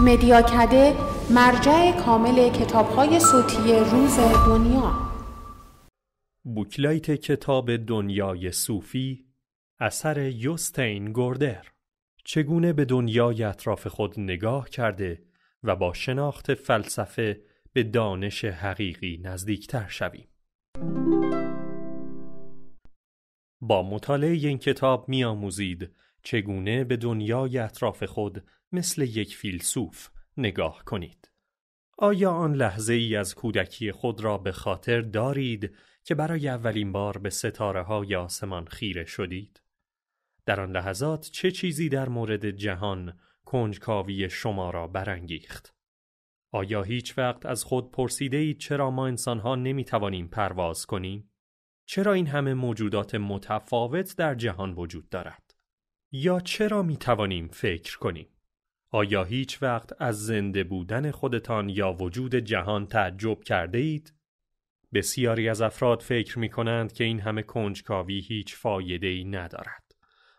مدیاکده مرجع کامل های صوتی روز دنیا بوکلایت کتاب دنیای صوفی اثر یوستین گوردر چگونه به دنیای اطراف خود نگاه کرده و با شناخت فلسفه به دانش حقیقی نزدیکتر شویم با مطالعه این کتاب میآموزید چگونه به دنیای اطراف خود مثل یک فیلسوف نگاه کنید. آیا آن لحظه ای از کودکی خود را به خاطر دارید که برای اولین بار به ستاره های آسمان خیره شدید؟ در آن لحظات چه چیزی در مورد جهان کنجکاوی شما را برانگیخت؟ آیا هیچ وقت از خود پرسیده اید چرا ما انسانها نمی توانیم پرواز کنیم؟ چرا این همه موجودات متفاوت در جهان وجود دارد؟ یا چرا می توانیم فکر کنیم؟ آیا هیچ وقت از زنده بودن خودتان یا وجود جهان تعجب کرده اید؟ بسیاری از افراد فکر می کنند که این همه کنجکاوی هیچ فایده ای ندارد.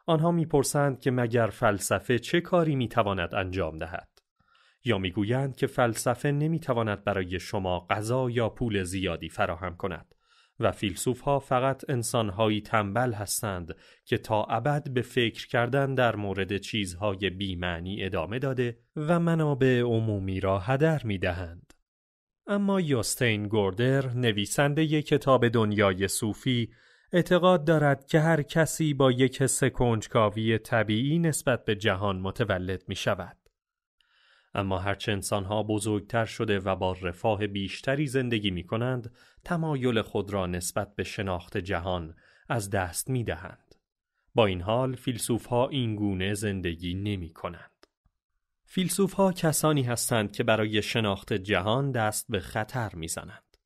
آنها میپرسند که مگر فلسفه چه کاری تواند انجام دهد؟ یا میگویند که فلسفه نمیتواند برای شما غذا یا پول زیادی فراهم کند و فیلسوف ها فقط انسانهایی تنبل هستند که تا ابد به فکر کردن در مورد چیزهای بیمعنی ادامه داده و منابع عمومی را هدر می دهند. اما یوستین گوردر نویسنده یک کتاب دنیای صوفی اعتقاد دارد که هر کسی با یک حس کنجکاوی طبیعی نسبت به جهان متولد می شود. اما هرچه انسانها بزرگتر شده و با رفاه بیشتری زندگی می کنند تمایل خود را نسبت به شناخت جهان از دست می دهند. با این حال فیلسوف ها این گونه زندگی نمی کنند. فیلسوف ها کسانی هستند که برای شناخت جهان دست به خطر می زنند.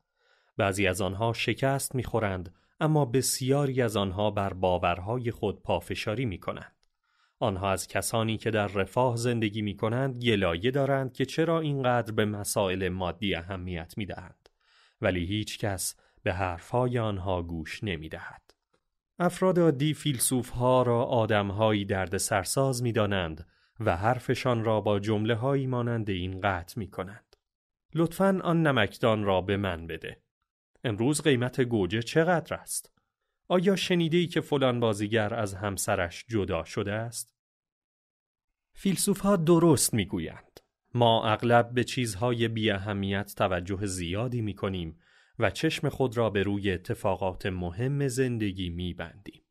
بعضی از آنها شکست می خورند اما بسیاری از آنها بر باورهای خود پافشاری می کنند. آنها از کسانی که در رفاه زندگی می کنند گلایه دارند که چرا اینقدر به مسائل مادی اهمیت می دهند. ولی هیچ کس به حرفهای آنها گوش نمی دهد. افراد عادی فیلسوف ها را آدمهایی درد سرساز می دانند و حرفشان را با جمله هایی مانند این قطع می کنند. لطفا آن نمکدان را به من بده. امروز قیمت گوجه چقدر است؟ آیا شنیده ای که فلان بازیگر از همسرش جدا شده است؟ فیلسوف ها درست می گویند. ما اغلب به چیزهای بی اهمیت توجه زیادی می کنیم و چشم خود را به روی اتفاقات مهم زندگی می بندیم.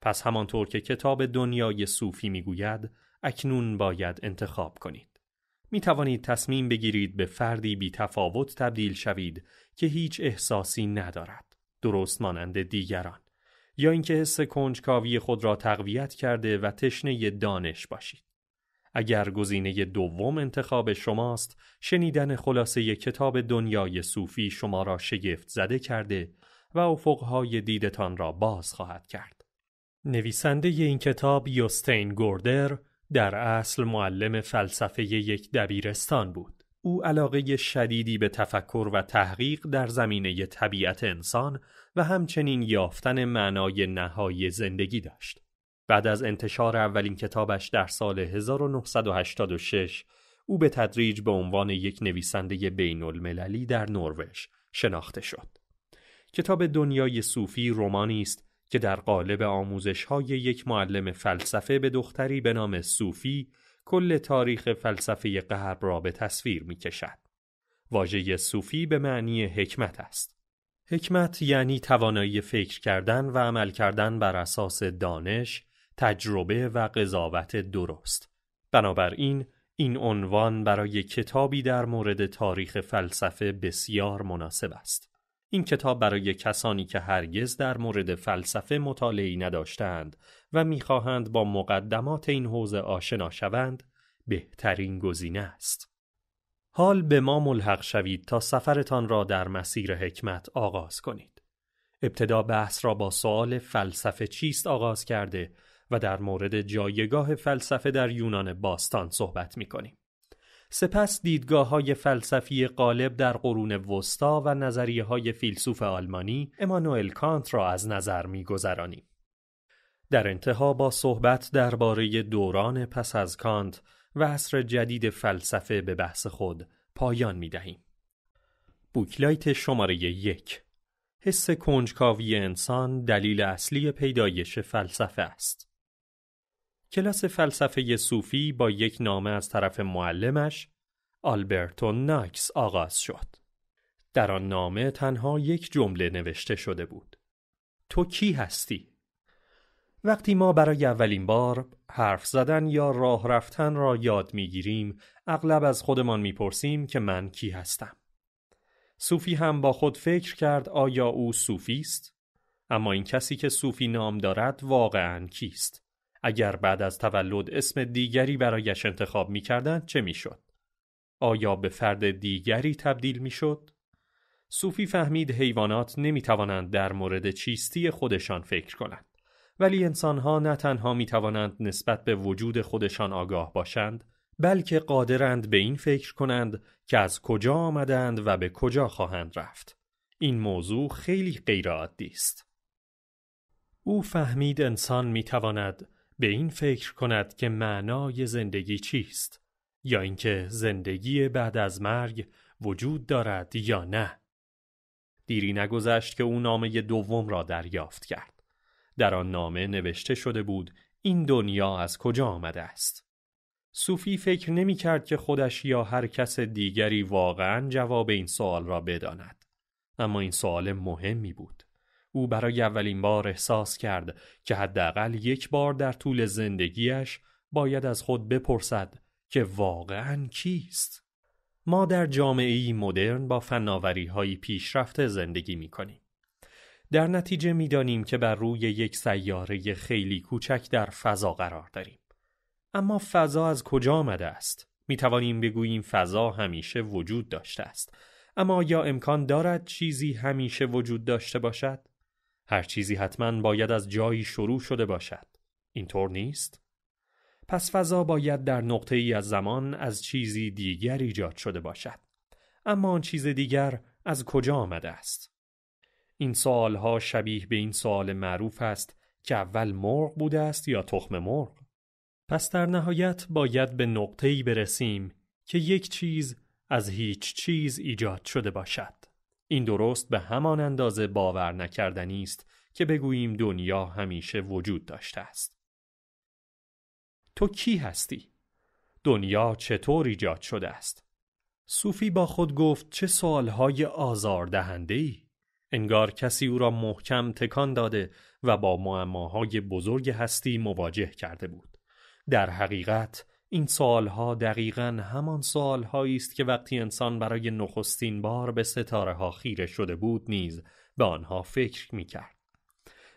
پس همانطور که کتاب دنیای صوفی می گوید، اکنون باید انتخاب کنید. می توانید تصمیم بگیرید به فردی بی تفاوت تبدیل شوید که هیچ احساسی ندارد. درست مانند دیگران. یا اینکه حس کنجکاوی خود را تقویت کرده و تشنه دانش باشید. اگر گزینه دوم انتخاب شماست، شنیدن خلاصه کتاب دنیای صوفی شما را شگفت زده کرده و افقهای دیدتان را باز خواهد کرد. نویسنده این کتاب یوستین گوردر در اصل معلم فلسفه یک دبیرستان بود. او علاقه شدیدی به تفکر و تحقیق در زمینه طبیعت انسان و همچنین یافتن معنای نهایی زندگی داشت. بعد از انتشار اولین کتابش در سال 1986 او به تدریج به عنوان یک نویسنده بین المللی در نروژ شناخته شد. کتاب دنیای صوفی رومانی است که در قالب آموزش های یک معلم فلسفه به دختری به نام صوفی کل تاریخ فلسفه غرب را به تصویر می کشد. واژه صوفی به معنی حکمت است. حکمت یعنی توانایی فکر کردن و عمل کردن بر اساس دانش، تجربه و قضاوت درست بنابراین این عنوان برای کتابی در مورد تاریخ فلسفه بسیار مناسب است این کتاب برای کسانی که هرگز در مورد فلسفه مطالعی نداشتند و میخواهند با مقدمات این حوزه آشنا شوند بهترین گزینه است حال به ما ملحق شوید تا سفرتان را در مسیر حکمت آغاز کنید ابتدا بحث را با سوال فلسفه چیست آغاز کرده و در مورد جایگاه فلسفه در یونان باستان صحبت می کنیم. سپس دیدگاه های فلسفی غالب در قرون وسطا و نظریه های فیلسوف آلمانی امانوئل کانت را از نظر می در انتها با صحبت درباره دوران پس از کانت و عصر جدید فلسفه به بحث خود پایان می دهیم. بوکلایت شماره یک حس کنجکاوی انسان دلیل اصلی پیدایش فلسفه است. کلاس فلسفه صوفی با یک نامه از طرف معلمش آلبرتو ناکس آغاز شد. در آن نامه تنها یک جمله نوشته شده بود. تو کی هستی؟ وقتی ما برای اولین بار حرف زدن یا راه رفتن را یاد میگیریم، اغلب از خودمان میپرسیم که من کی هستم. صوفی هم با خود فکر کرد آیا او صوفی است؟ اما این کسی که صوفی نام دارد واقعا کیست؟ اگر بعد از تولد اسم دیگری برایش انتخاب می چه می شد؟ آیا به فرد دیگری تبدیل می شد؟ صوفی فهمید حیوانات نمی توانند در مورد چیستی خودشان فکر کنند. ولی انسانها نه تنها می توانند نسبت به وجود خودشان آگاه باشند، بلکه قادرند به این فکر کنند که از کجا آمدند و به کجا خواهند رفت. این موضوع خیلی غیرعادی است. او فهمید انسان می تواند به این فکر کند که معنای زندگی چیست یا اینکه زندگی بعد از مرگ وجود دارد یا نه دیری نگذشت که او نامه دوم را دریافت کرد در آن نامه نوشته شده بود این دنیا از کجا آمده است صوفی فکر نمی کرد که خودش یا هر کس دیگری واقعا جواب این سوال را بداند اما این سوال مهمی بود او برای اولین بار احساس کرد که حداقل یک بار در طول زندگیش باید از خود بپرسد که واقعا کیست؟ ما در جامعه مدرن با فناوری های پیشرفته زندگی می کنیم. در نتیجه میدانیم که بر روی یک سیاره خیلی کوچک در فضا قرار داریم. اما فضا از کجا آمده است؟ می توانیم بگوییم فضا همیشه وجود داشته است. اما یا امکان دارد چیزی همیشه وجود داشته باشد؟ هر چیزی حتما باید از جایی شروع شده باشد. اینطور نیست؟ پس فضا باید در نقطه ای از زمان از چیزی دیگر ایجاد شده باشد. اما آن چیز دیگر از کجا آمده است؟ این ها شبیه به این سوال معروف است که اول مرغ بوده است یا تخم مرغ؟ پس در نهایت باید به نقطه ای برسیم که یک چیز از هیچ چیز ایجاد شده باشد. این درست به همان اندازه باور نکردنی است که بگوییم دنیا همیشه وجود داشته است. تو کی هستی؟ دنیا چطور ایجاد شده است؟ صوفی با خود گفت چه سوالهای دهنده ای؟ انگار کسی او را محکم تکان داده و با معماهای بزرگ هستی مواجه کرده بود. در حقیقت این سالها دقیقا همان سالهایی است که وقتی انسان برای نخستین بار به ستاره ها خیره شده بود نیز به آنها فکر می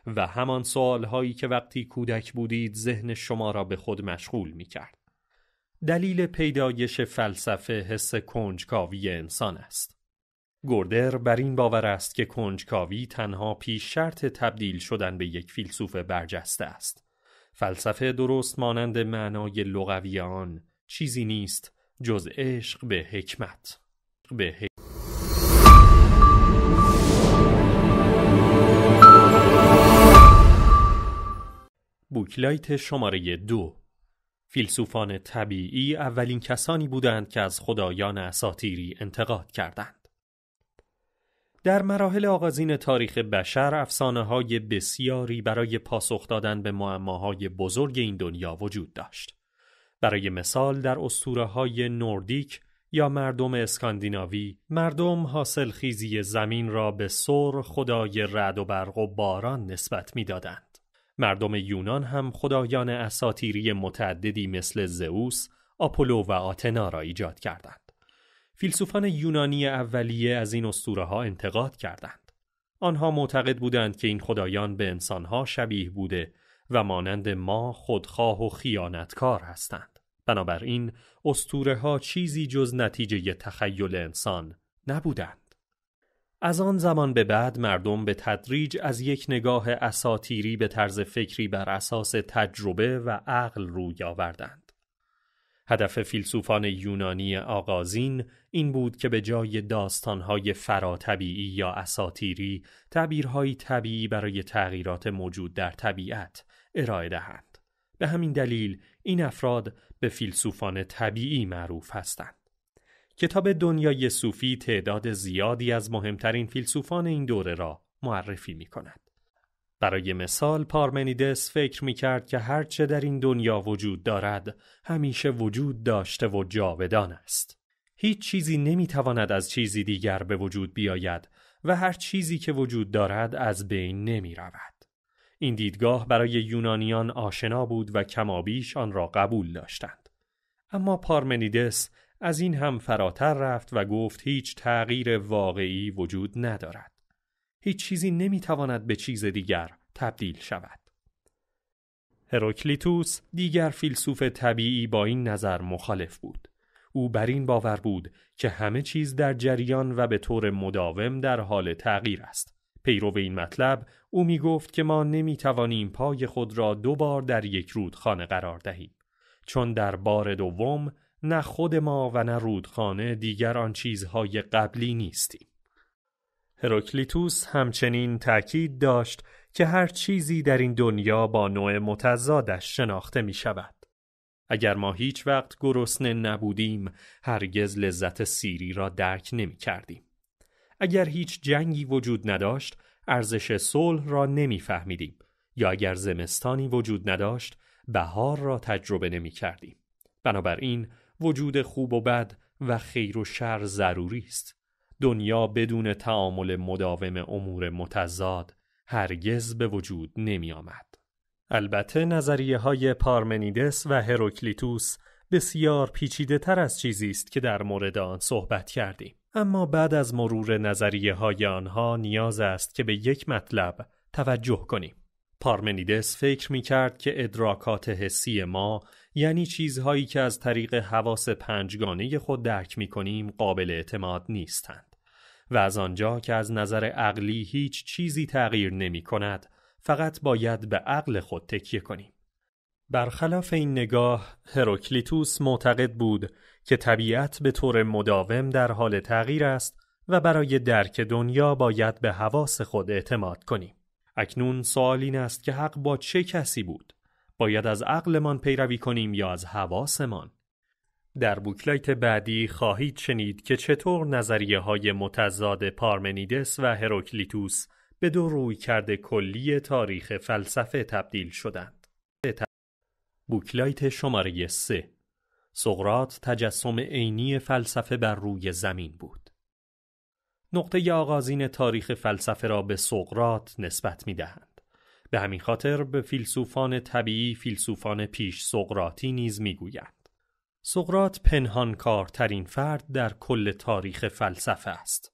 و همان سالهایی که وقتی کودک بودید ذهن شما را به خود مشغول می کرد. دلیل پیدایش فلسفه حس کنجکاوی انسان است. گوردر بر این باور است که کنجکاوی تنها پیش شرط تبدیل شدن به یک فیلسوف برجسته است. فلسفه درست مانند معنای لغوی آن چیزی نیست جز عشق به حکمت به بوکلایت شماره دو فیلسوفان طبیعی اولین کسانی بودند که از خدایان اساتیری انتقاد کردند. در مراحل آغازین تاریخ بشر افسانه های بسیاری برای پاسخ دادن به معماهای بزرگ این دنیا وجود داشت. برای مثال در اسطوره های نوردیک یا مردم اسکاندیناوی مردم حاصل خیزی زمین را به سر خدای رد و برق و باران نسبت میدادند. مردم یونان هم خدایان اساتیری متعددی مثل زئوس، آپولو و آتنا را ایجاد کردند. فیلسوفان یونانی اولیه از این اسطوره ها انتقاد کردند. آنها معتقد بودند که این خدایان به انسانها شبیه بوده و مانند ما خودخواه و خیانتکار هستند. بنابراین اسطوره ها چیزی جز نتیجه تخیل انسان نبودند. از آن زمان به بعد مردم به تدریج از یک نگاه اساتیری به طرز فکری بر اساس تجربه و عقل روی آوردند. هدف فیلسوفان یونانی آغازین این بود که به جای داستانهای فراطبیعی یا اساتیری تعبیرهایی طبیعی برای تغییرات موجود در طبیعت ارائه دهند. به همین دلیل این افراد به فیلسوفان طبیعی معروف هستند. کتاب دنیای صوفی تعداد زیادی از مهمترین فیلسوفان این دوره را معرفی می کند. برای مثال پارمنیدس فکر می کرد که هرچه در این دنیا وجود دارد همیشه وجود داشته و جاودان است. هیچ چیزی نمی تواند از چیزی دیگر به وجود بیاید و هر چیزی که وجود دارد از بین نمی رود. این دیدگاه برای یونانیان آشنا بود و کمابیش آن را قبول داشتند. اما پارمنیدس از این هم فراتر رفت و گفت هیچ تغییر واقعی وجود ندارد. هیچ چیزی نمیتواند به چیز دیگر تبدیل شود. هروکلیتوس دیگر فیلسوف طبیعی با این نظر مخالف بود. او بر این باور بود که همه چیز در جریان و به طور مداوم در حال تغییر است. پیرو این مطلب او می گفت که ما نمی توانیم پای خود را دو بار در یک رودخانه قرار دهیم چون در بار دوم نه خود ما و نه رودخانه دیگر آن چیزهای قبلی نیستیم. هروکلیتوس همچنین تاکید داشت که هر چیزی در این دنیا با نوع متضادش شناخته می شود. اگر ما هیچ وقت گرسنه نبودیم، هرگز لذت سیری را درک نمی کردیم. اگر هیچ جنگی وجود نداشت، ارزش صلح را نمی فهمیدیم. یا اگر زمستانی وجود نداشت بهار را تجربه نمی کردیم. بنابراین وجود خوب و بد و خیر و شر ضروری است دنیا بدون تعامل مداوم امور متضاد هرگز به وجود نمی آمد. البته نظریه های پارمنیدس و هروکلیتوس بسیار پیچیده تر از چیزی است که در مورد آن صحبت کردیم. اما بعد از مرور نظریه های آنها نیاز است که به یک مطلب توجه کنیم. پارمنیدس فکر می کرد که ادراکات حسی ما یعنی چیزهایی که از طریق حواس پنجگانه خود درک می کنیم قابل اعتماد نیستند. و از آنجا که از نظر عقلی هیچ چیزی تغییر نمی کند فقط باید به عقل خود تکیه کنیم. برخلاف این نگاه هروکلیتوس معتقد بود که طبیعت به طور مداوم در حال تغییر است و برای درک دنیا باید به حواس خود اعتماد کنیم. اکنون سوال این است که حق با چه کسی بود؟ باید از عقلمان پیروی کنیم یا از حواسمان؟ در بوکلایت بعدی خواهید شنید که چطور نظریه های متضاد پارمنیدس و هروکلیتوس به دو روی کرده کلی تاریخ فلسفه تبدیل شدند. بوکلایت شماره 3 سقرات تجسم عینی فلسفه بر روی زمین بود. نقطه آغازین تاریخ فلسفه را به سقرات نسبت می دهند. به همین خاطر به فیلسوفان طبیعی فیلسوفان پیش سقراتی نیز می گویند. سقرات پنهانکارترین فرد در کل تاریخ فلسفه است.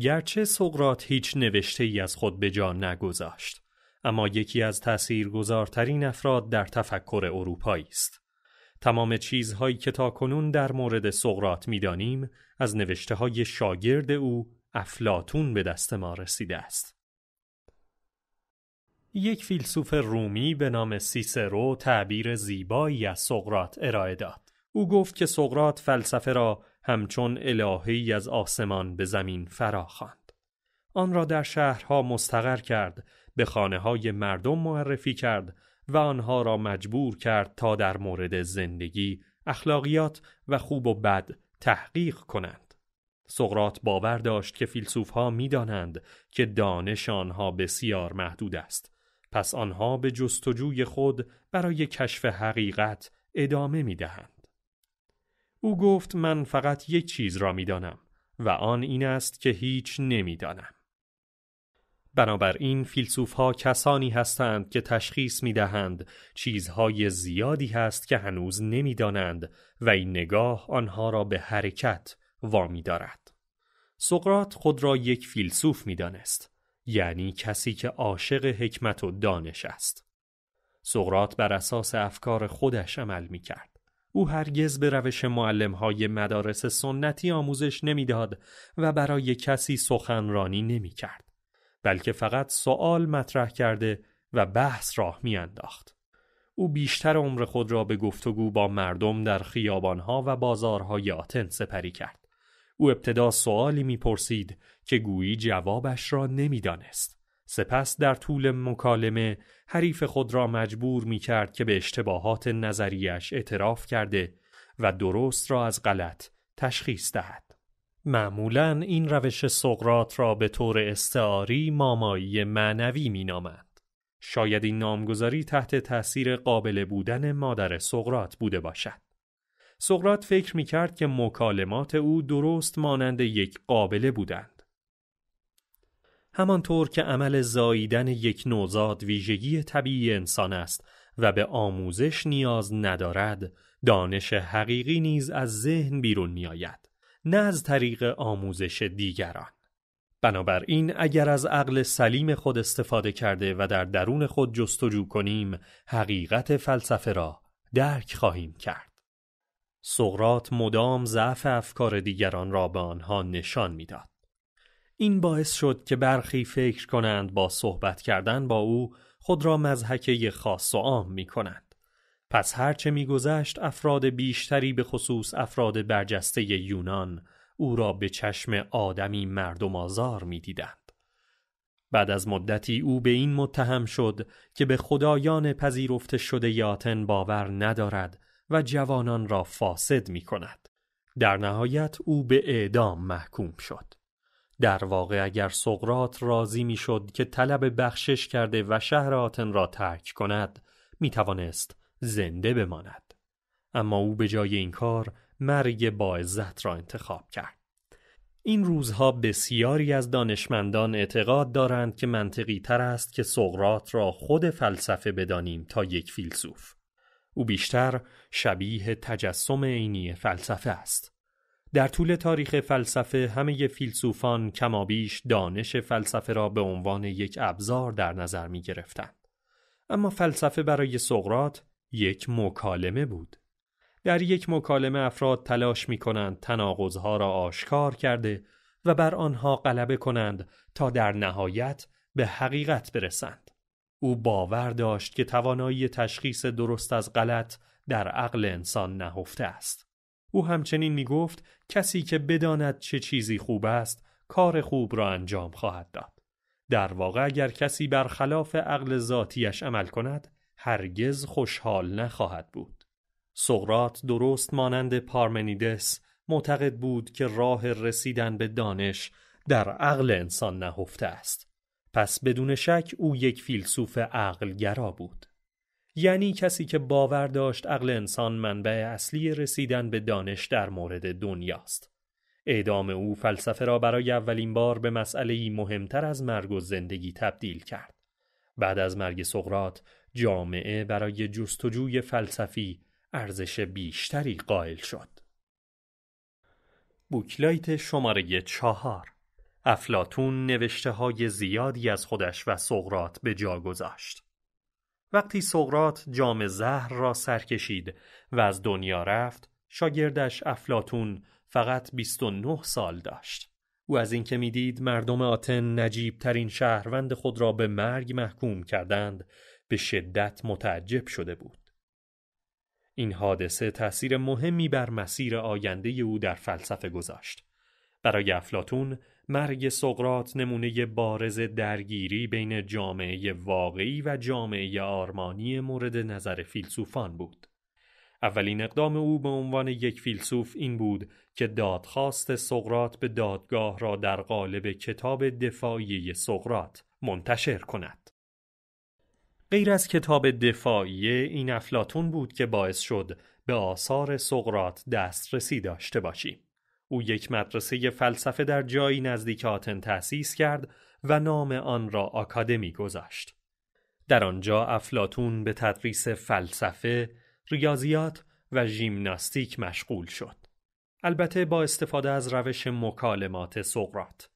گرچه سقرات هیچ نوشته ای از خود به جا نگذاشت، اما یکی از تاثیرگذارترین افراد در تفکر اروپایی است. تمام چیزهایی که تا کنون در مورد سقرات میدانیم از نوشته های شاگرد او افلاتون به دست ما رسیده است. یک فیلسوف رومی به نام سیسرو تعبیر زیبایی از سقرات ارائه داد. او گفت که سقرات فلسفه را همچون الهی از آسمان به زمین فرا خواند. آن را در شهرها مستقر کرد، به خانه های مردم معرفی کرد و آنها را مجبور کرد تا در مورد زندگی، اخلاقیات و خوب و بد تحقیق کنند. سقرات باور داشت که فیلسوف ها می دانند که دانش آنها بسیار محدود است. پس آنها به جستجوی خود برای کشف حقیقت ادامه می دهند. او گفت من فقط یک چیز را دانم و آن این است که هیچ دانم. بنابراین فیلسوف ها کسانی هستند که تشخیص می دهند چیزهای زیادی هست که هنوز نمی دانند و این نگاه آنها را به حرکت وامی دارد. سقرات خود را یک فیلسوف می دانست. یعنی کسی که عاشق حکمت و دانش است. سقرات بر اساس افکار خودش عمل می کرد. او هرگز به روش معلم های مدارس سنتی آموزش نمیداد و برای کسی سخنرانی نمی کرد. بلکه فقط سوال مطرح کرده و بحث راه می انداخت. او بیشتر عمر خود را به گفتگو با مردم در خیابانها و بازارهای آتن سپری کرد. او ابتدا سوالی پرسید که گویی جوابش را نمیدانست. سپس در طول مکالمه حریف خود را مجبور می کرد که به اشتباهات نظریش اعتراف کرده و درست را از غلط تشخیص دهد. معمولا این روش سقرات را به طور استعاری مامایی معنوی می شاید این نامگذاری تحت تأثیر قابل بودن مادر سقرات بوده باشد. سقرات فکر می کرد که مکالمات او درست مانند یک قابله بودند. همانطور که عمل زاییدن یک نوزاد ویژگی طبیعی انسان است و به آموزش نیاز ندارد دانش حقیقی نیز از ذهن بیرون می نه از طریق آموزش دیگران بنابراین اگر از عقل سلیم خود استفاده کرده و در درون خود جستجو کنیم حقیقت فلسفه را درک خواهیم کرد سقرات مدام ضعف افکار دیگران را به آنها نشان میداد این باعث شد که برخی فکر کنند با صحبت کردن با او خود را مزهکه خاص و عام می کنند. پس هرچه میگذشت افراد بیشتری به خصوص افراد برجسته یونان او را به چشم آدمی مردم آزار می دیدند. بعد از مدتی او به این متهم شد که به خدایان پذیرفته شده یاتن باور ندارد و جوانان را فاسد می کند. در نهایت او به اعدام محکوم شد. در واقع اگر سقرات راضی میشد که طلب بخشش کرده و شهر آتن را ترک کند می توانست زنده بماند اما او به جای این کار مرگ با عزت را انتخاب کرد این روزها بسیاری از دانشمندان اعتقاد دارند که منطقی تر است که سقرات را خود فلسفه بدانیم تا یک فیلسوف او بیشتر شبیه تجسم عینی فلسفه است در طول تاریخ فلسفه همه فیلسوفان کمابیش دانش فلسفه را به عنوان یک ابزار در نظر می گرفتند. اما فلسفه برای سقرات یک مکالمه بود. در یک مکالمه افراد تلاش می کنند تناقضها را آشکار کرده و بر آنها غلبه کنند تا در نهایت به حقیقت برسند. او باور داشت که توانایی تشخیص درست از غلط در عقل انسان نهفته است. او همچنین می گفت کسی که بداند چه چیزی خوب است کار خوب را انجام خواهد داد. در واقع اگر کسی برخلاف عقل ذاتیش عمل کند هرگز خوشحال نخواهد بود. سقرات درست مانند پارمنیدس معتقد بود که راه رسیدن به دانش در عقل انسان نهفته است. پس بدون شک او یک فیلسوف عقلگرا بود. یعنی کسی که باور داشت عقل انسان منبع اصلی رسیدن به دانش در مورد دنیاست. اعدام او فلسفه را برای اولین بار به مسئله مهمتر از مرگ و زندگی تبدیل کرد. بعد از مرگ سقرات، جامعه برای جستجوی فلسفی ارزش بیشتری قائل شد. بوکلایت شماره چهار افلاتون نوشته های زیادی از خودش و سقرات به جا گذاشت. وقتی سقرات جام زهر را سر کشید و از دنیا رفت شاگردش افلاتون فقط 29 سال داشت او از اینکه میدید مردم آتن نجیب ترین شهروند خود را به مرگ محکوم کردند به شدت متعجب شده بود این حادثه تأثیر مهمی بر مسیر آینده او در فلسفه گذاشت برای افلاتون مرگ سقرات نمونه بارز درگیری بین جامعه واقعی و جامعه آرمانی مورد نظر فیلسوفان بود. اولین اقدام او به عنوان یک فیلسوف این بود که دادخواست سقرات به دادگاه را در قالب کتاب دفاعی سقرات منتشر کند. غیر از کتاب دفاعی این افلاتون بود که باعث شد به آثار سقرات دسترسی داشته باشیم. او یک مدرسه فلسفه در جایی نزدیک آتن تأسیس کرد و نام آن را آکادمی گذاشت. در آنجا افلاتون به تدریس فلسفه، ریاضیات و ژیمناستیک مشغول شد. البته با استفاده از روش مکالمات سقرات.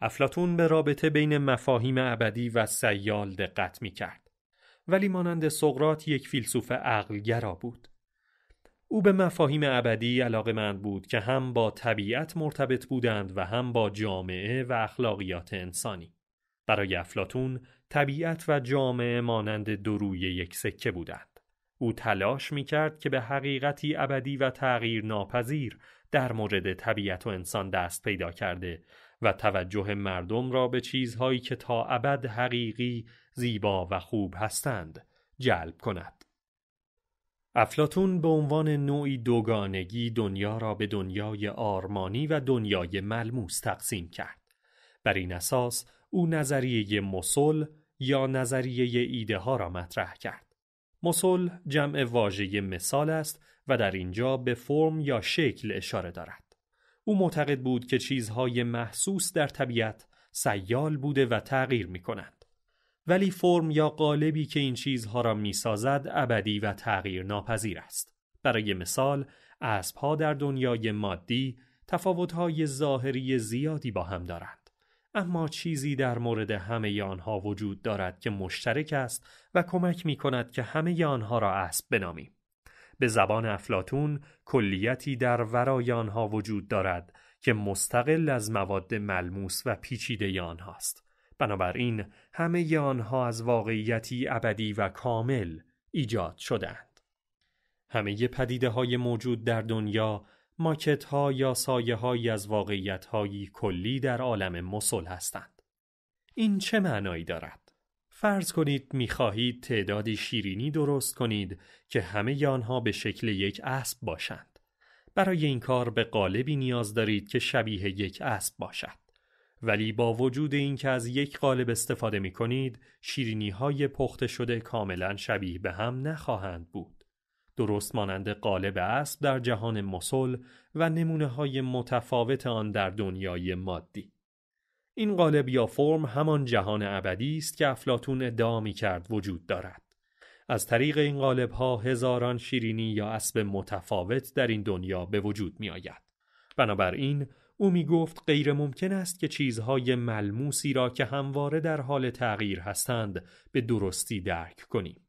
افلاتون به رابطه بین مفاهیم ابدی و سیال دقت می کرد. ولی مانند سقرات یک فیلسوف عقلگرا بود. او به مفاهیم ابدی مند بود که هم با طبیعت مرتبط بودند و هم با جامعه و اخلاقیات انسانی. برای افلاتون طبیعت و جامعه مانند دروی یک سکه بودند. او تلاش می کرد که به حقیقتی ابدی و تغییر ناپذیر در مورد طبیعت و انسان دست پیدا کرده و توجه مردم را به چیزهایی که تا ابد حقیقی، زیبا و خوب هستند جلب کند. افلاتون به عنوان نوعی دوگانگی دنیا را به دنیای آرمانی و دنیای ملموس تقسیم کرد. بر این اساس او نظریه مسل یا نظریه ایده ها را مطرح کرد. مسل جمع واژه مثال است و در اینجا به فرم یا شکل اشاره دارد. او معتقد بود که چیزهای محسوس در طبیعت سیال بوده و تغییر می کنند. ولی فرم یا قالبی که این چیزها را میسازد ابدی و تغییر ناپذیر است. برای مثال، اسبها در دنیای مادی تفاوتهای ظاهری زیادی با هم دارند. اما چیزی در مورد همه آنها وجود دارد که مشترک است و کمک می کند که همه آنها را اسب بنامیم. به زبان افلاتون کلیتی در ورای آنها وجود دارد که مستقل از مواد ملموس و پیچیده آنهاست. بنابراین همه آنها از واقعیتی ابدی و کامل ایجاد شدند. همه پدیده های موجود در دنیا ماکت ها یا سایه از واقعیت هایی کلی در عالم مسل هستند. این چه معنایی دارد؟ فرض کنید میخواهید تعدادی شیرینی درست کنید که همه آنها به شکل یک اسب باشند. برای این کار به قالبی نیاز دارید که شبیه یک اسب باشد. ولی با وجود اینکه از یک قالب استفاده می کنید شیرینی های پخته شده کاملا شبیه به هم نخواهند بود. درست مانند قالب اسب در جهان مسل و نمونه های متفاوت آن در دنیای مادی. این قالب یا فرم همان جهان ابدی است که افلاتون ادعا می کرد وجود دارد. از طریق این قالب ها هزاران شیرینی یا اسب متفاوت در این دنیا به وجود می آید. بنابراین او می گفت غیر ممکن است که چیزهای ملموسی را که همواره در حال تغییر هستند به درستی درک کنیم.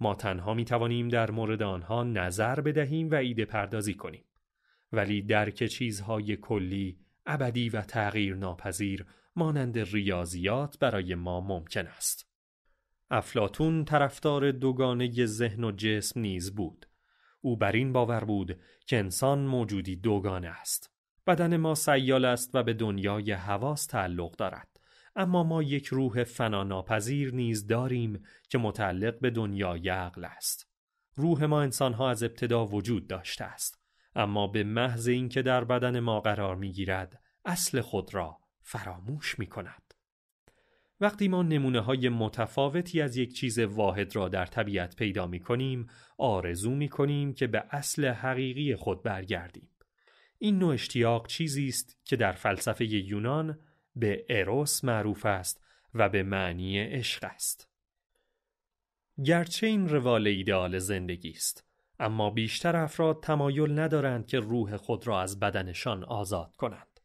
ما تنها می توانیم در مورد آنها نظر بدهیم و ایده پردازی کنیم. ولی درک چیزهای کلی، ابدی و تغییر ناپذیر مانند ریاضیات برای ما ممکن است. افلاتون طرفدار دوگانه ذهن و جسم نیز بود. او بر این باور بود که انسان موجودی دوگانه است. بدن ما سیال است و به دنیای حواس تعلق دارد اما ما یک روح فناناپذیر نیز داریم که متعلق به دنیای عقل است روح ما انسانها از ابتدا وجود داشته است اما به محض اینکه در بدن ما قرار می گیرد اصل خود را فراموش می کند. وقتی ما نمونه های متفاوتی از یک چیز واحد را در طبیعت پیدا می کنیم، آرزو می کنیم که به اصل حقیقی خود برگردیم. این نوع اشتیاق چیزی است که در فلسفه یونان به اروس معروف است و به معنی عشق است. گرچه این روال ایدئال زندگی است، اما بیشتر افراد تمایل ندارند که روح خود را از بدنشان آزاد کنند.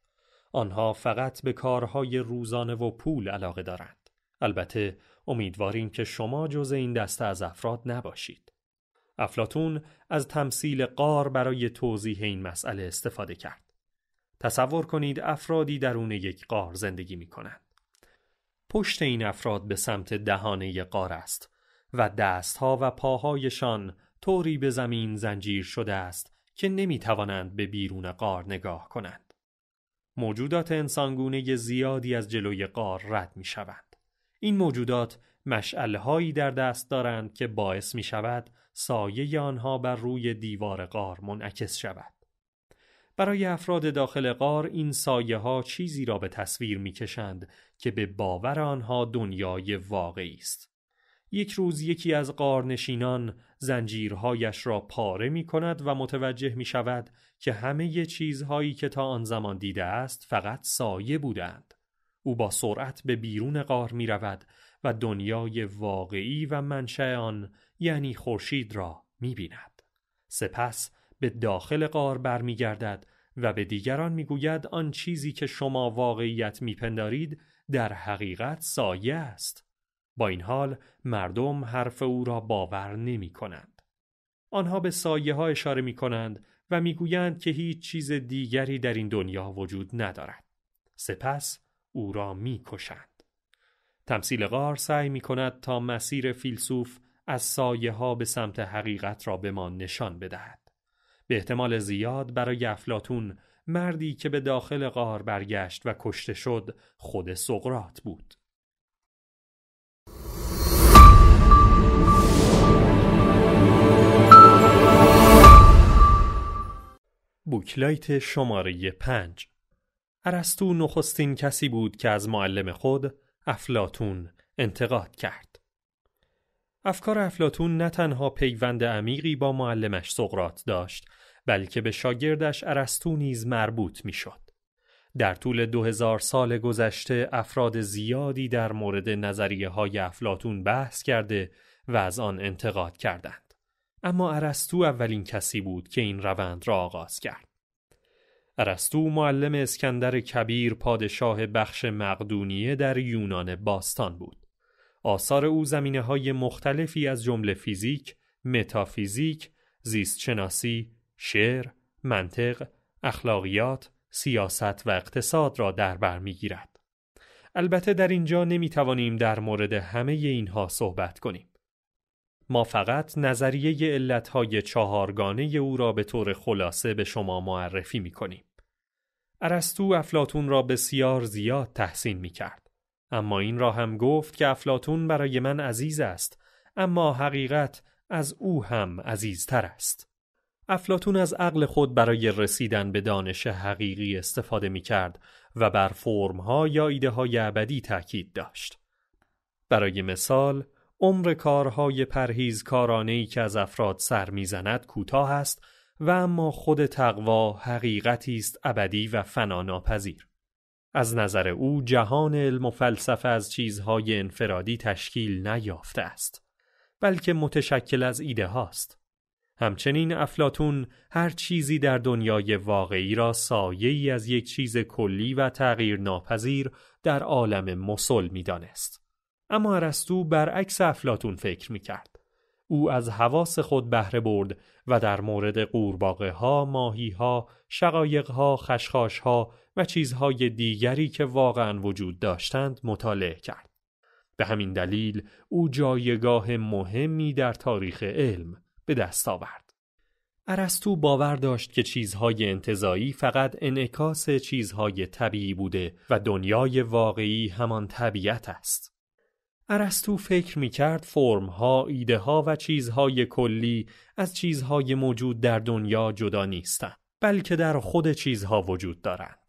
آنها فقط به کارهای روزانه و پول علاقه دارند. البته امیدواریم که شما جز این دسته از افراد نباشید. افلاتون از تمثیل قار برای توضیح این مسئله استفاده کرد. تصور کنید افرادی درون یک قار زندگی می کنند. پشت این افراد به سمت دهانه قار است و دستها و پاهایشان طوری به زمین زنجیر شده است که نمی توانند به بیرون قار نگاه کنند. موجودات انسانگونه زیادی از جلوی قار رد می شوند. این موجودات مشعلهایی در دست دارند که باعث می شود سایه آنها بر روی دیوار غار منعکس شود. برای افراد داخل غار این سایه ها چیزی را به تصویر می کشند که به باور آنها دنیای واقعی است. یک روز یکی از قارنشینان زنجیرهایش را پاره می کند و متوجه می شود که همه چیزهایی که تا آن زمان دیده است فقط سایه بودند. او با سرعت به بیرون غار می رود و دنیای واقعی و منشأ آن یعنی خورشید را می بیند. سپس به داخل قار برمیگردد و به دیگران میگوید آن چیزی که شما واقعیت میپندارید در حقیقت سایه است. با این حال مردم حرف او را باور نمی کنند. آنها به سایه ها اشاره می کنند و میگویند که هیچ چیز دیگری در این دنیا وجود ندارد. سپس او را میکشند. تمثیل غار سعی می کند تا مسیر فیلسوف از سایه ها به سمت حقیقت را به ما نشان بدهد. به احتمال زیاد برای افلاتون مردی که به داخل غار برگشت و کشته شد خود سقرات بود. بوکلایت شماره پنج ارسطو نخستین کسی بود که از معلم خود افلاتون انتقاد کرد. افکار افلاتون نه تنها پیوند عمیقی با معلمش سقرات داشت بلکه به شاگردش ارسطو نیز مربوط میشد. در طول 2000 سال گذشته افراد زیادی در مورد نظریه های افلاتون بحث کرده و از آن انتقاد کردند. اما ارسطو اولین کسی بود که این روند را آغاز کرد. ارسطو معلم اسکندر کبیر پادشاه بخش مقدونیه در یونان باستان بود. آثار او زمینه های مختلفی از جمله فیزیک، متافیزیک، زیستشناسی، شعر، منطق، اخلاقیات، سیاست و اقتصاد را در بر میگیرد. البته در اینجا نمی توانیم در مورد همه اینها صحبت کنیم. ما فقط نظریه علتهای چهارگانه او را به طور خلاصه به شما معرفی می کنیم. ارسطو افلاتون را بسیار زیاد تحسین می کرد. اما این را هم گفت که افلاتون برای من عزیز است اما حقیقت از او هم عزیزتر است افلاتون از عقل خود برای رسیدن به دانش حقیقی استفاده می کرد و بر فرمها یا ایده های ابدی تاکید داشت. برای مثال، عمر کارهای پرهیزکارانه ای که از افراد سر میزند کوتاه است و اما خود تقوا حقیقتی است ابدی و فناناپذیر. از نظر او جهان علم و فلسفه از چیزهای انفرادی تشکیل نیافته است بلکه متشکل از ایده هاست همچنین افلاتون هر چیزی در دنیای واقعی را سایه ای از یک چیز کلی و تغییر ناپذیر در عالم مسل می دانست. اما ارسطو برعکس افلاتون فکر می کرد. او از حواس خود بهره برد و در مورد قورباغه ها، ماهی ها، شقایق ها، خشخاش ها و چیزهای دیگری که واقعا وجود داشتند مطالعه کرد. به همین دلیل او جایگاه مهمی در تاریخ علم به دست آورد. ارسطو باور داشت که چیزهای انتظایی فقط انعکاس چیزهای طبیعی بوده و دنیای واقعی همان طبیعت است. ارسطو فکر می کرد فرمها، ایده ها و چیزهای کلی از چیزهای موجود در دنیا جدا نیستند، بلکه در خود چیزها وجود دارند.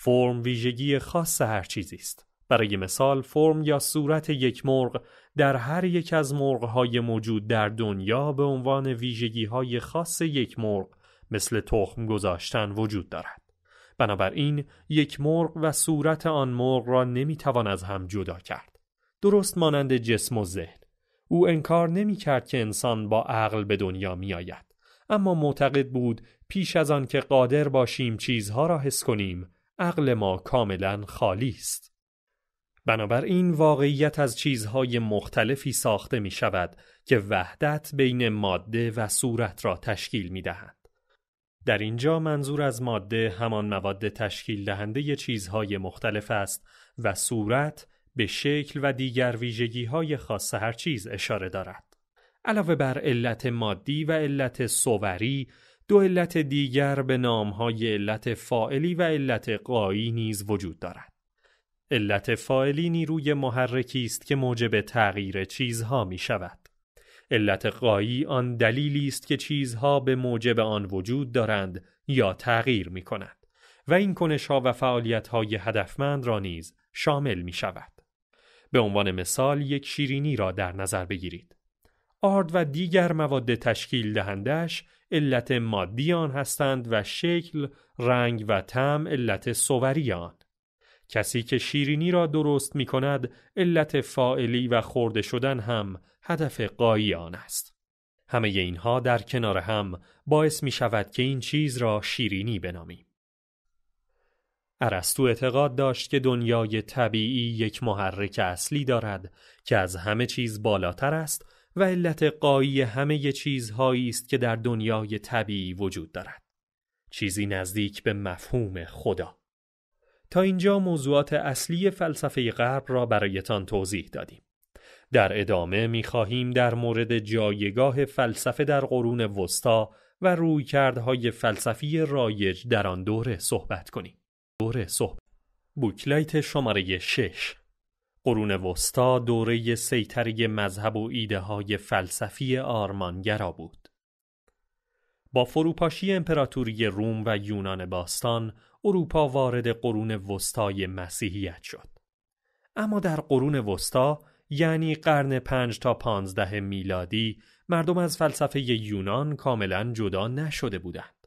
فرم ویژگی خاص هر چیزی است. برای مثال فرم یا صورت یک مرغ در هر یک از مرغهای موجود در دنیا به عنوان ویژگی های خاص یک مرغ مثل تخم گذاشتن وجود دارد. بنابراین یک مرغ و صورت آن مرغ را نمیتوان از هم جدا کرد. درست مانند جسم و ذهن. او انکار نمی کرد که انسان با عقل به دنیا می آید. اما معتقد بود پیش از آن که قادر باشیم چیزها را حس کنیم عقل ما کاملا خالی است. بنابراین واقعیت از چیزهای مختلفی ساخته می شود که وحدت بین ماده و صورت را تشکیل می دهند. در اینجا منظور از ماده همان مواد تشکیل دهنده چیزهای مختلف است و صورت به شکل و دیگر ویژگی های خاص هر چیز اشاره دارد. علاوه بر علت مادی و علت صوری دو علت دیگر به نامهای علت فائلی و علت قایی نیز وجود دارد. علت فائلی نیروی محرکی است که موجب تغییر چیزها می شود. علت قایی آن دلیلی است که چیزها به موجب آن وجود دارند یا تغییر می کند و این کنش ها و فعالیت های هدفمند را نیز شامل می شود. به عنوان مثال یک شیرینی را در نظر بگیرید. آرد و دیگر مواد تشکیل دهندش علت مادی آن هستند و شکل، رنگ و تم علت صوری آن. کسی که شیرینی را درست می کند علت فائلی و خورده شدن هم هدف قایی آن است. همه اینها در کنار هم باعث می شود که این چیز را شیرینی بنامیم. ارسطو اعتقاد داشت که دنیای طبیعی یک محرک اصلی دارد که از همه چیز بالاتر است و علت قایی همه چیزهایی است که در دنیای طبیعی وجود دارد. چیزی نزدیک به مفهوم خدا. تا اینجا موضوعات اصلی فلسفه غرب را برایتان توضیح دادیم. در ادامه می خواهیم در مورد جایگاه فلسفه در قرون وسطا و رویکردهای فلسفی رایج در آن دوره صحبت کنیم. دوره صحبت. بوکلایت شماره 6 قرون وسطا دوره سیطره مذهب و ایده های فلسفی آرمانگرا بود. با فروپاشی امپراتوری روم و یونان باستان، اروپا وارد قرون وسطای مسیحیت شد. اما در قرون وسطا یعنی قرن پنج تا 15 میلادی مردم از فلسفه یونان کاملا جدا نشده بودند.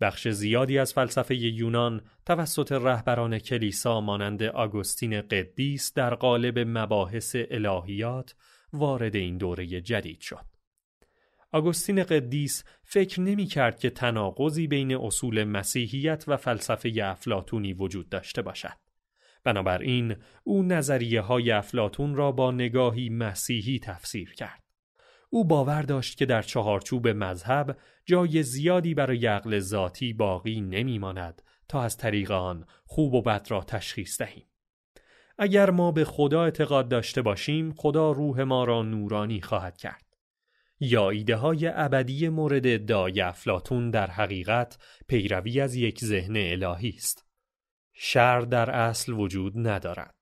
بخش زیادی از فلسفه یونان توسط رهبران کلیسا مانند آگوستین قدیس در قالب مباحث الهیات وارد این دوره جدید شد. آگوستین قدیس فکر نمی کرد که تناقضی بین اصول مسیحیت و فلسفه افلاتونی وجود داشته باشد. بنابراین او نظریه های افلاتون را با نگاهی مسیحی تفسیر کرد. او باور داشت که در چهارچوب مذهب جای زیادی برای عقل ذاتی باقی نمیماند تا از طریق آن خوب و بد را تشخیص دهیم. اگر ما به خدا اعتقاد داشته باشیم خدا روح ما را نورانی خواهد کرد. یا ایده های ابدی مورد ادعای افلاتون در حقیقت پیروی از یک ذهن الهی است. شر در اصل وجود ندارد.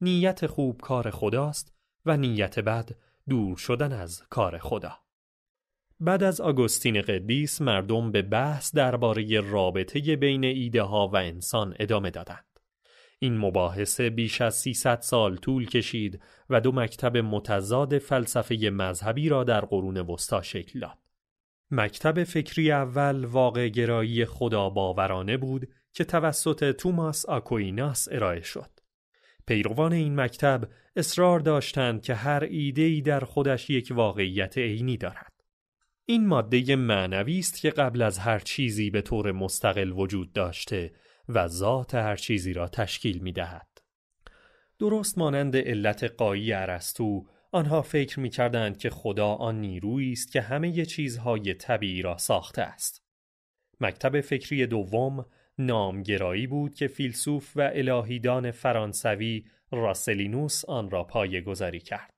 نیت خوب کار خداست و نیت بد دور شدن از کار خدا بعد از آگوستین قدیس مردم به بحث درباره رابطه بین ایده ها و انسان ادامه دادند. این مباحثه بیش از 300 سال طول کشید و دو مکتب متضاد فلسفه مذهبی را در قرون وسطا شکل داد. مکتب فکری اول واقع گرایی خدا باورانه بود که توسط توماس آکویناس ارائه شد. پیروان این مکتب اصرار داشتند که هر ایده‌ای در خودش یک واقعیت عینی دارد. این ماده معنوی است که قبل از هر چیزی به طور مستقل وجود داشته و ذات هر چیزی را تشکیل می دهد. درست مانند علت قایی ارسطو آنها فکر می کردند که خدا آن نیرویی است که همه چیزهای طبیعی را ساخته است. مکتب فکری دوم نامگرایی بود که فیلسوف و الهیدان فرانسوی راسلینوس آن را گذاری کرد.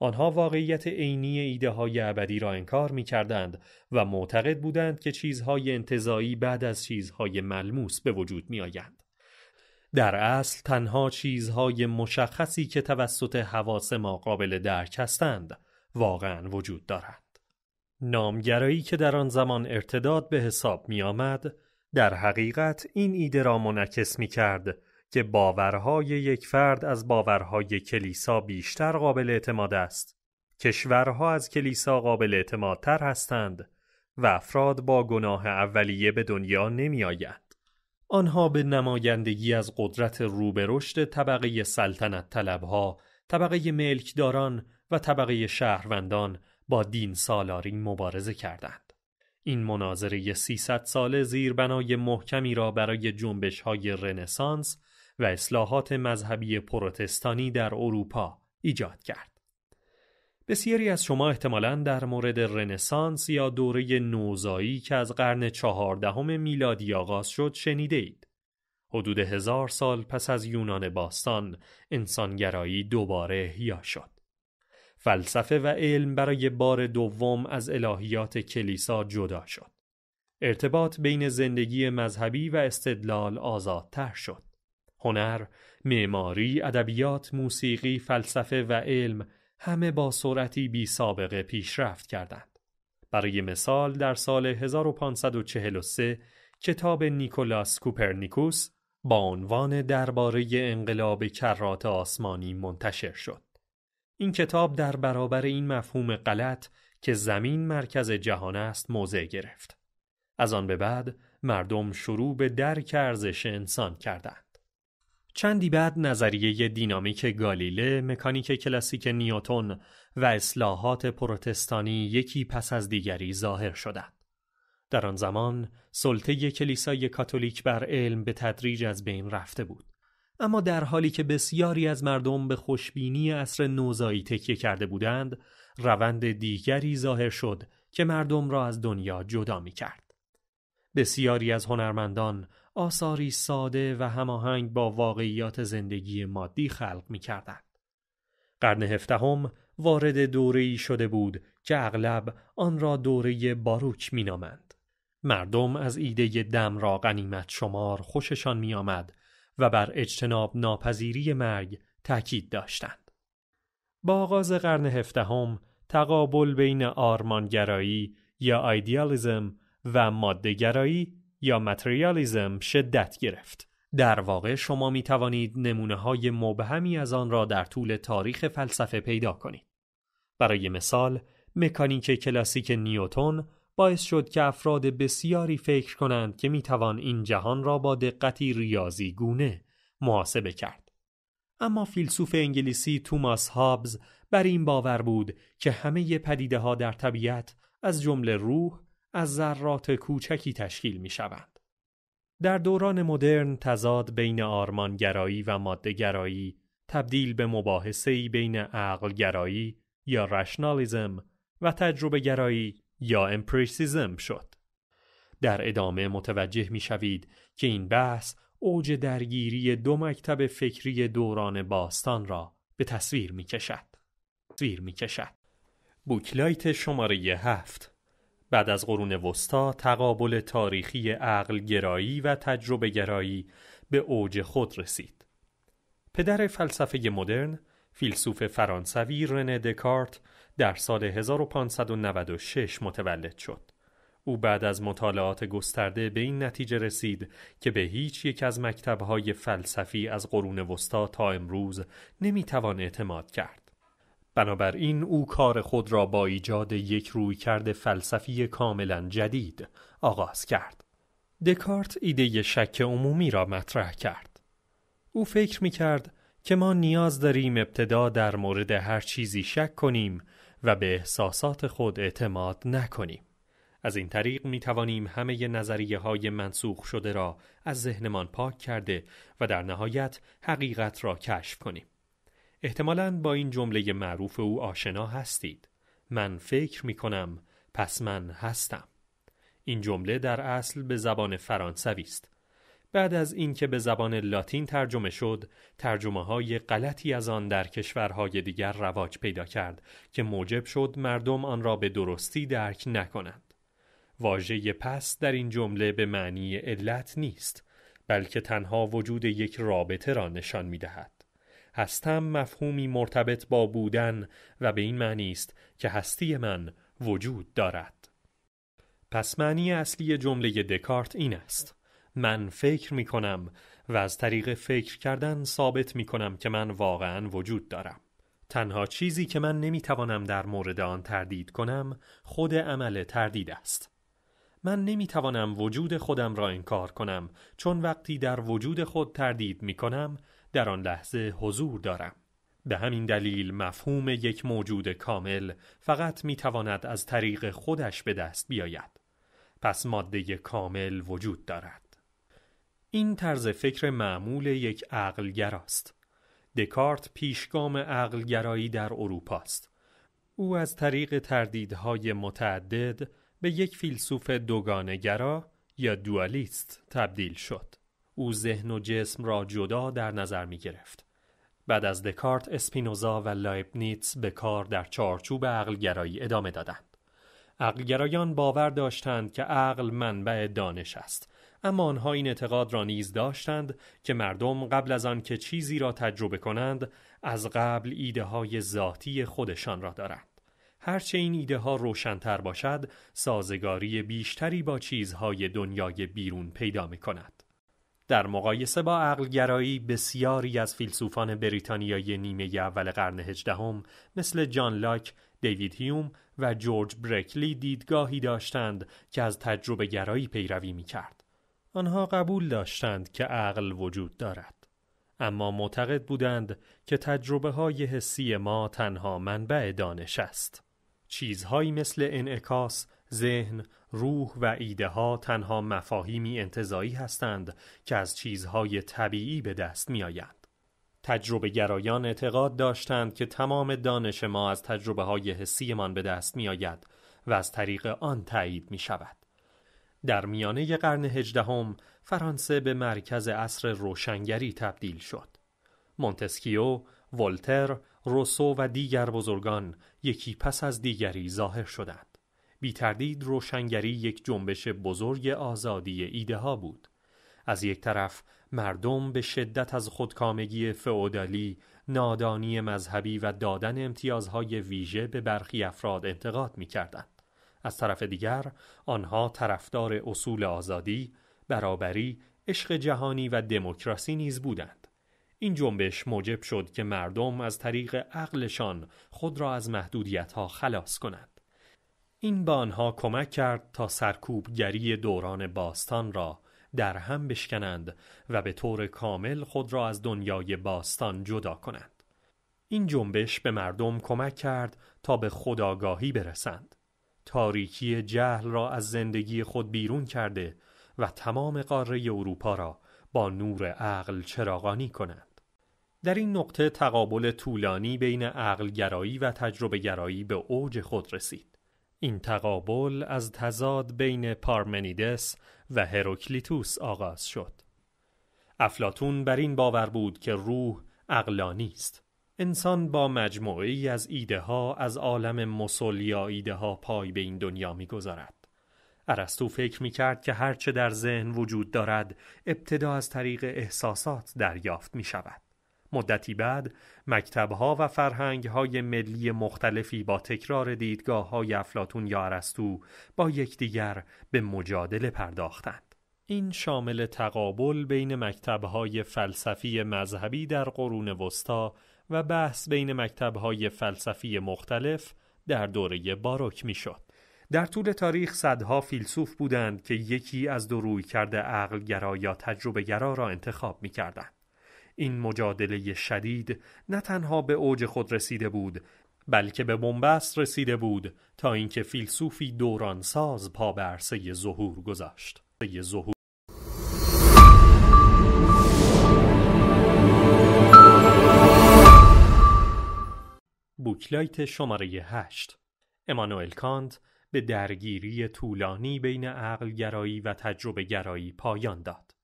آنها واقعیت عینی ایده های ابدی را انکار می کردند و معتقد بودند که چیزهای انتظایی بعد از چیزهای ملموس به وجود می آیند. در اصل تنها چیزهای مشخصی که توسط حواس ما قابل درک هستند واقعا وجود دارند. نامگرایی که در آن زمان ارتداد به حساب می آمد در حقیقت این ایده را منعکس می کرد که باورهای یک فرد از باورهای کلیسا بیشتر قابل اعتماد است. کشورها از کلیسا قابل اعتمادتر هستند و افراد با گناه اولیه به دنیا نمی آیند. آنها به نمایندگی از قدرت روبرشت طبقه سلطنت طلبها، طبقه ملکداران و طبقه شهروندان با دین سالاری مبارزه کردند. این مناظره 300 ساله زیربنای محکمی را برای جنبش های رنسانس و اصلاحات مذهبی پروتستانی در اروپا ایجاد کرد. بسیاری از شما احتمالا در مورد رنسانس یا دوره نوزایی که از قرن چهاردهم میلادی آغاز شد شنیده اید. حدود هزار سال پس از یونان باستان انسانگرایی دوباره احیا شد. فلسفه و علم برای بار دوم از الهیات کلیسا جدا شد. ارتباط بین زندگی مذهبی و استدلال آزادتر شد. هنر، معماری، ادبیات، موسیقی، فلسفه و علم همه با سرعتی بی سابقه پیشرفت کردند. برای مثال در سال 1543 کتاب نیکولاس کوپرنیکوس با عنوان درباره انقلاب کرات آسمانی منتشر شد. این کتاب در برابر این مفهوم غلط که زمین مرکز جهان است موضع گرفت. از آن به بعد مردم شروع به درک ارزش انسان کردند. چندی بعد نظریه دینامیک گالیله، مکانیک کلاسیک نیوتون و اصلاحات پروتستانی یکی پس از دیگری ظاهر شدند. در آن زمان سلطه کلیسای کاتولیک بر علم به تدریج از بین رفته بود. اما در حالی که بسیاری از مردم به خوشبینی اصر نوزایی تکیه کرده بودند روند دیگری ظاهر شد که مردم را از دنیا جدا می کرد. بسیاری از هنرمندان آثاری ساده و هماهنگ با واقعیات زندگی مادی خلق می کردند. قرن هفدهم وارد دوره‌ای شده بود که اغلب آن را دوره باروک مینامند. مردم از ایده دم را غنیمت شمار خوششان آمد، و بر اجتناب ناپذیری مرگ تاکید داشتند. با آغاز قرن هفدهم تقابل بین آرمانگرایی یا آیدیالیزم و مادهگرایی یا ماتریالیزم شدت گرفت. در واقع شما می توانید نمونه های مبهمی از آن را در طول تاریخ فلسفه پیدا کنید. برای مثال، مکانیک کلاسیک نیوتون باعث شد که افراد بسیاری فکر کنند که میتوان این جهان را با دقتی ریاضی گونه محاسبه کرد. اما فیلسوف انگلیسی توماس هابز بر این باور بود که همه پدیده ها در طبیعت از جمله روح از ذرات کوچکی تشکیل می شوند. در دوران مدرن تضاد بین آرمانگرایی و مادهگرایی تبدیل به مباحثه‌ای بین عقلگرایی یا رشنالیزم و تجربه گرایی یا امپریسیزم شد. در ادامه متوجه می شوید که این بحث اوج درگیری دو مکتب فکری دوران باستان را به تصویر می کشد. تصویر می کشد. بوکلایت شماره هفت بعد از قرون وسطا تقابل تاریخی عقل گرایی و تجربه گرایی به اوج خود رسید. پدر فلسفه مدرن، فیلسوف فرانسوی رنه دکارت در سال 1596 متولد شد. او بعد از مطالعات گسترده به این نتیجه رسید که به هیچ یک از مکتبهای فلسفی از قرون وسطا تا امروز نمیتوان اعتماد کرد. بنابراین او کار خود را با ایجاد یک رویکرد فلسفی کاملا جدید آغاز کرد. دکارت ایده شک عمومی را مطرح کرد. او فکر می کرد که ما نیاز داریم ابتدا در مورد هر چیزی شک کنیم و به احساسات خود اعتماد نکنیم. از این طریق می توانیم همه نظریه های منسوخ شده را از ذهنمان پاک کرده و در نهایت حقیقت را کشف کنیم. احتمالا با این جمله معروف او آشنا هستید. من فکر می کنم پس من هستم. این جمله در اصل به زبان فرانسوی است بعد از اینکه به زبان لاتین ترجمه شد، ترجمه های غلطی از آن در کشورهای دیگر رواج پیدا کرد که موجب شد مردم آن را به درستی درک نکنند. واژه پس در این جمله به معنی علت نیست، بلکه تنها وجود یک رابطه را نشان می دهد. هستم مفهومی مرتبط با بودن و به این معنی است که هستی من وجود دارد. پس معنی اصلی جمله دکارت این است. من فکر می کنم و از طریق فکر کردن ثابت می کنم که من واقعا وجود دارم. تنها چیزی که من نمی توانم در مورد آن تردید کنم خود عمل تردید است. من نمی توانم وجود خودم را انکار کنم چون وقتی در وجود خود تردید می کنم در آن لحظه حضور دارم. به همین دلیل مفهوم یک موجود کامل فقط می تواند از طریق خودش به دست بیاید. پس ماده کامل وجود دارد. این طرز فکر معمول یک عقلگر است. دکارت پیشگام عقلگرایی در اروپا است. او از طریق تردیدهای متعدد به یک فیلسوف دوگانگرا یا دوالیست تبدیل شد. او ذهن و جسم را جدا در نظر می گرفت. بعد از دکارت، اسپینوزا و لایبنیتس به کار در چارچوب عقلگرایی ادامه دادند. عقلگرایان باور داشتند که عقل منبع دانش است اما آنها این اعتقاد را نیز داشتند که مردم قبل از آن که چیزی را تجربه کنند از قبل ایده های ذاتی خودشان را دارند. هرچه این ایده ها روشنتر باشد، سازگاری بیشتری با چیزهای دنیای بیرون پیدا می کند. در مقایسه با عقلگرایی بسیاری از فیلسوفان بریتانیایی نیمه اول قرن هجدهم مثل جان لاک، دیوید هیوم و جورج برکلی دیدگاهی داشتند که از تجربه گرایی پیروی می آنها قبول داشتند که عقل وجود دارد اما معتقد بودند که تجربه های حسی ما تنها منبع دانش است چیزهایی مثل انعکاس ذهن، روح و ایده ها تنها مفاهیمی انتظایی هستند که از چیزهای طبیعی به دست می آیند. تجربه گرایان اعتقاد داشتند که تمام دانش ما از تجربه های حسیمان به دست می آید و از طریق آن تایید می شود. در میانه قرن هجدهم فرانسه به مرکز عصر روشنگری تبدیل شد. مونتسکیو، ولتر، روسو و دیگر بزرگان یکی پس از دیگری ظاهر شدند. بی تردید روشنگری یک جنبش بزرگ آزادی ایده ها بود. از یک طرف مردم به شدت از خودکامگی فعودالی، نادانی مذهبی و دادن امتیازهای ویژه به برخی افراد انتقاد می از طرف دیگر آنها طرفدار اصول آزادی، برابری، عشق جهانی و دموکراسی نیز بودند. این جنبش موجب شد که مردم از طریق عقلشان خود را از ها خلاص کنند. این به آنها کمک کرد تا سرکوبگری دوران باستان را در هم بشکنند و به طور کامل خود را از دنیای باستان جدا کنند. این جنبش به مردم کمک کرد تا به خداگاهی برسند. تاریکی جهل را از زندگی خود بیرون کرده و تمام قاره اروپا را با نور عقل چراغانی کند. در این نقطه تقابل طولانی بین عقلگرایی و تجربه گرایی به اوج خود رسید. این تقابل از تزاد بین پارمنیدس و هروکلیتوس آغاز شد. افلاتون بر این باور بود که روح عقلانی است انسان با مجموعی از ایده ها از عالم مسل یا ایده ها پای به این دنیا گذارد. ارسطو فکر می کرد که هرچه در ذهن وجود دارد ابتدا از طریق احساسات دریافت می شود. مدتی بعد مکتبها و های ملی مختلفی با تکرار دیدگاه های افلاتون یا عرستو با یکدیگر به مجادله پرداختند. این شامل تقابل بین مکتبهای فلسفی مذهبی در قرون وسطا و بحث بین مکتبهای فلسفی مختلف در دوره باروک میشد. در طول تاریخ صدها فیلسوف بودند که یکی از دو روی کرده عقلگرا یا تجربه را انتخاب می کردن. این مجادله شدید نه تنها به اوج خود رسیده بود بلکه به بنبست رسیده بود تا اینکه فیلسوفی دوران ساز پا به عرصه ظهور گذاشت. بوکلایت شماره 8 امانوئل کانت به درگیری طولانی بین عقلگرایی و تجربه گرایی پایان داد.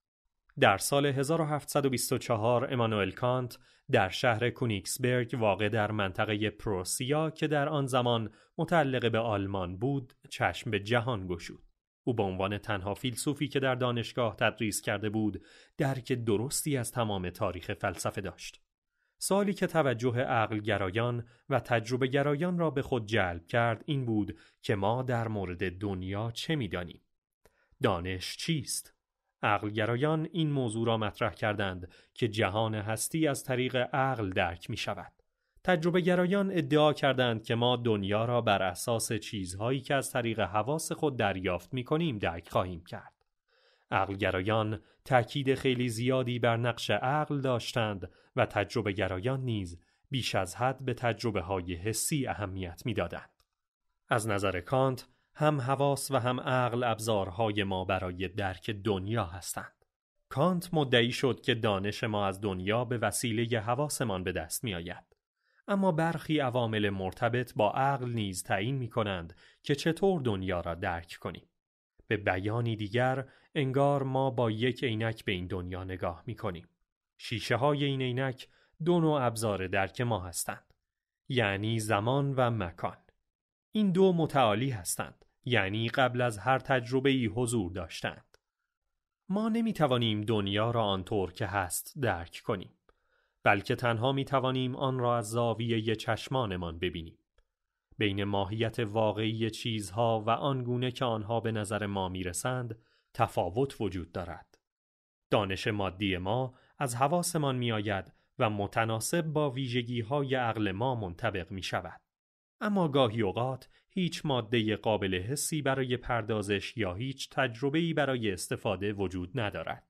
در سال 1724 امانوئل کانت در شهر کونیکسبرگ واقع در منطقه پروسیا که در آن زمان متعلق به آلمان بود، چشم به جهان گشود. او به عنوان تنها فیلسوفی که در دانشگاه تدریس کرده بود درک درستی از تمام تاریخ فلسفه داشت سالی که توجه عقل گرایان و تجربه گرایان را به خود جلب کرد این بود که ما در مورد دنیا چه میدانیم؟ دانش چیست؟ گرایان این موضوع را مطرح کردند که جهان هستی از طریق عقل درک می شود. تجربه گرایان ادعا کردند که ما دنیا را بر اساس چیزهایی که از طریق حواس خود دریافت می کنیم درک خواهیم کرد. گرایان تاکید خیلی زیادی بر نقش عقل داشتند و تجربه گرایان نیز بیش از حد به تجربه های حسی اهمیت میدادند. از نظر کانت هم حواس و هم عقل ابزارهای ما برای درک دنیا هستند. کانت مدعی شد که دانش ما از دنیا به وسیله حواسمان به دست می آید. اما برخی عوامل مرتبط با عقل نیز تعیین می کنند که چطور دنیا را درک کنیم. به بیانی دیگر انگار ما با یک عینک به این دنیا نگاه می کنیم. شیشه های این عینک دو نوع ابزار درک ما هستند یعنی زمان و مکان این دو متعالی هستند یعنی قبل از هر تجربه ای حضور داشتند ما نمی توانیم دنیا را آنطور که هست درک کنیم بلکه تنها می توانیم آن را از زاویه چشمانمان ببینیم بین ماهیت واقعی چیزها و آنگونه که آنها به نظر ما میرسند تفاوت وجود دارد دانش مادی ما از حواسمان می آید و متناسب با ویژگی های عقل ما منطبق می شود. اما گاهی اوقات هیچ ماده قابل حسی برای پردازش یا هیچ تجربه‌ای برای استفاده وجود ندارد.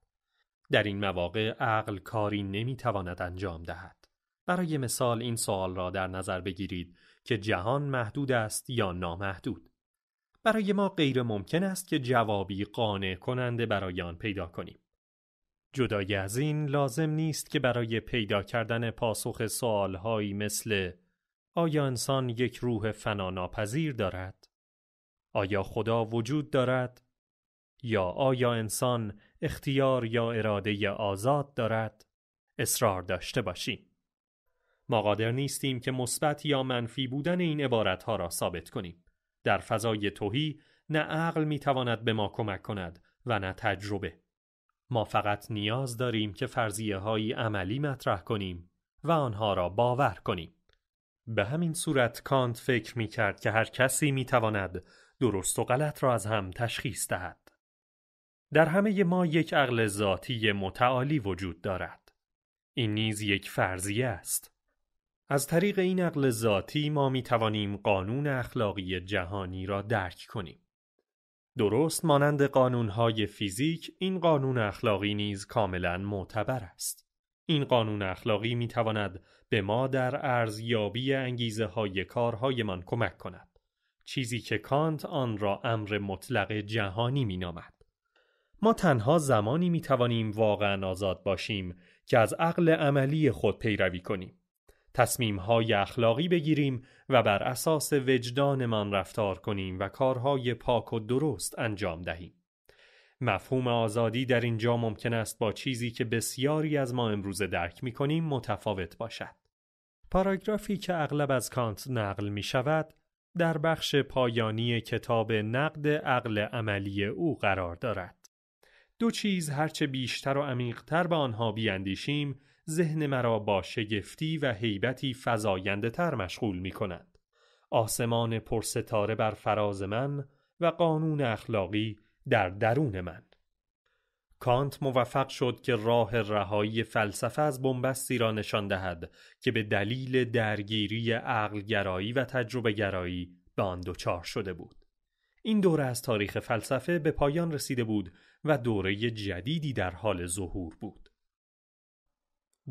در این مواقع عقل کاری نمیتواند انجام دهد. برای مثال این سوال را در نظر بگیرید که جهان محدود است یا نامحدود. برای ما غیر ممکن است که جوابی قانع کننده برای آن پیدا کنیم. جدای از این لازم نیست که برای پیدا کردن پاسخ سوالهایی مثل آیا انسان یک روح فناناپذیر دارد؟ آیا خدا وجود دارد؟ یا آیا انسان اختیار یا اراده آزاد دارد؟ اصرار داشته باشیم. ما قادر نیستیم که مثبت یا منفی بودن این عبارتها را ثابت کنیم. در فضای توهی نه عقل میتواند به ما کمک کند و نه تجربه. ما فقط نیاز داریم که فرضیه های عملی مطرح کنیم و آنها را باور کنیم. به همین صورت کانت فکر می کرد که هر کسی می تواند درست و غلط را از هم تشخیص دهد. در همه ما یک عقل ذاتی متعالی وجود دارد. این نیز یک فرضیه است. از طریق این عقل ذاتی ما می توانیم قانون اخلاقی جهانی را درک کنیم. درست مانند قانونهای فیزیک این قانون اخلاقی نیز کاملا معتبر است. این قانون اخلاقی می تواند به ما در ارزیابی انگیزه های کارهایمان کمک کند. چیزی که کانت آن را امر مطلق جهانی می نامد. ما تنها زمانی می توانیم واقعا آزاد باشیم که از عقل عملی خود پیروی کنیم. های اخلاقی بگیریم و بر اساس وجدانمان رفتار کنیم و کارهای پاک و درست انجام دهیم. مفهوم آزادی در اینجا ممکن است با چیزی که بسیاری از ما امروزه درک می کنیم متفاوت باشد. پاراگرافی که اغلب از کانت نقل می شود، در بخش پایانی کتاب نقد عقل عملی او قرار دارد. دو چیز هرچه بیشتر و عمیقتر به آنها بیاندیشیم ذهن مرا با شگفتی و حیبتی فضاینده تر مشغول می کند. آسمان پرستاره بر فراز من و قانون اخلاقی در درون من. کانت موفق شد که راه رهایی فلسفه از بنبستی را نشان دهد که به دلیل درگیری عقلگرایی و تجربه گرایی به آن دچار شده بود. این دوره از تاریخ فلسفه به پایان رسیده بود و دوره جدیدی در حال ظهور بود.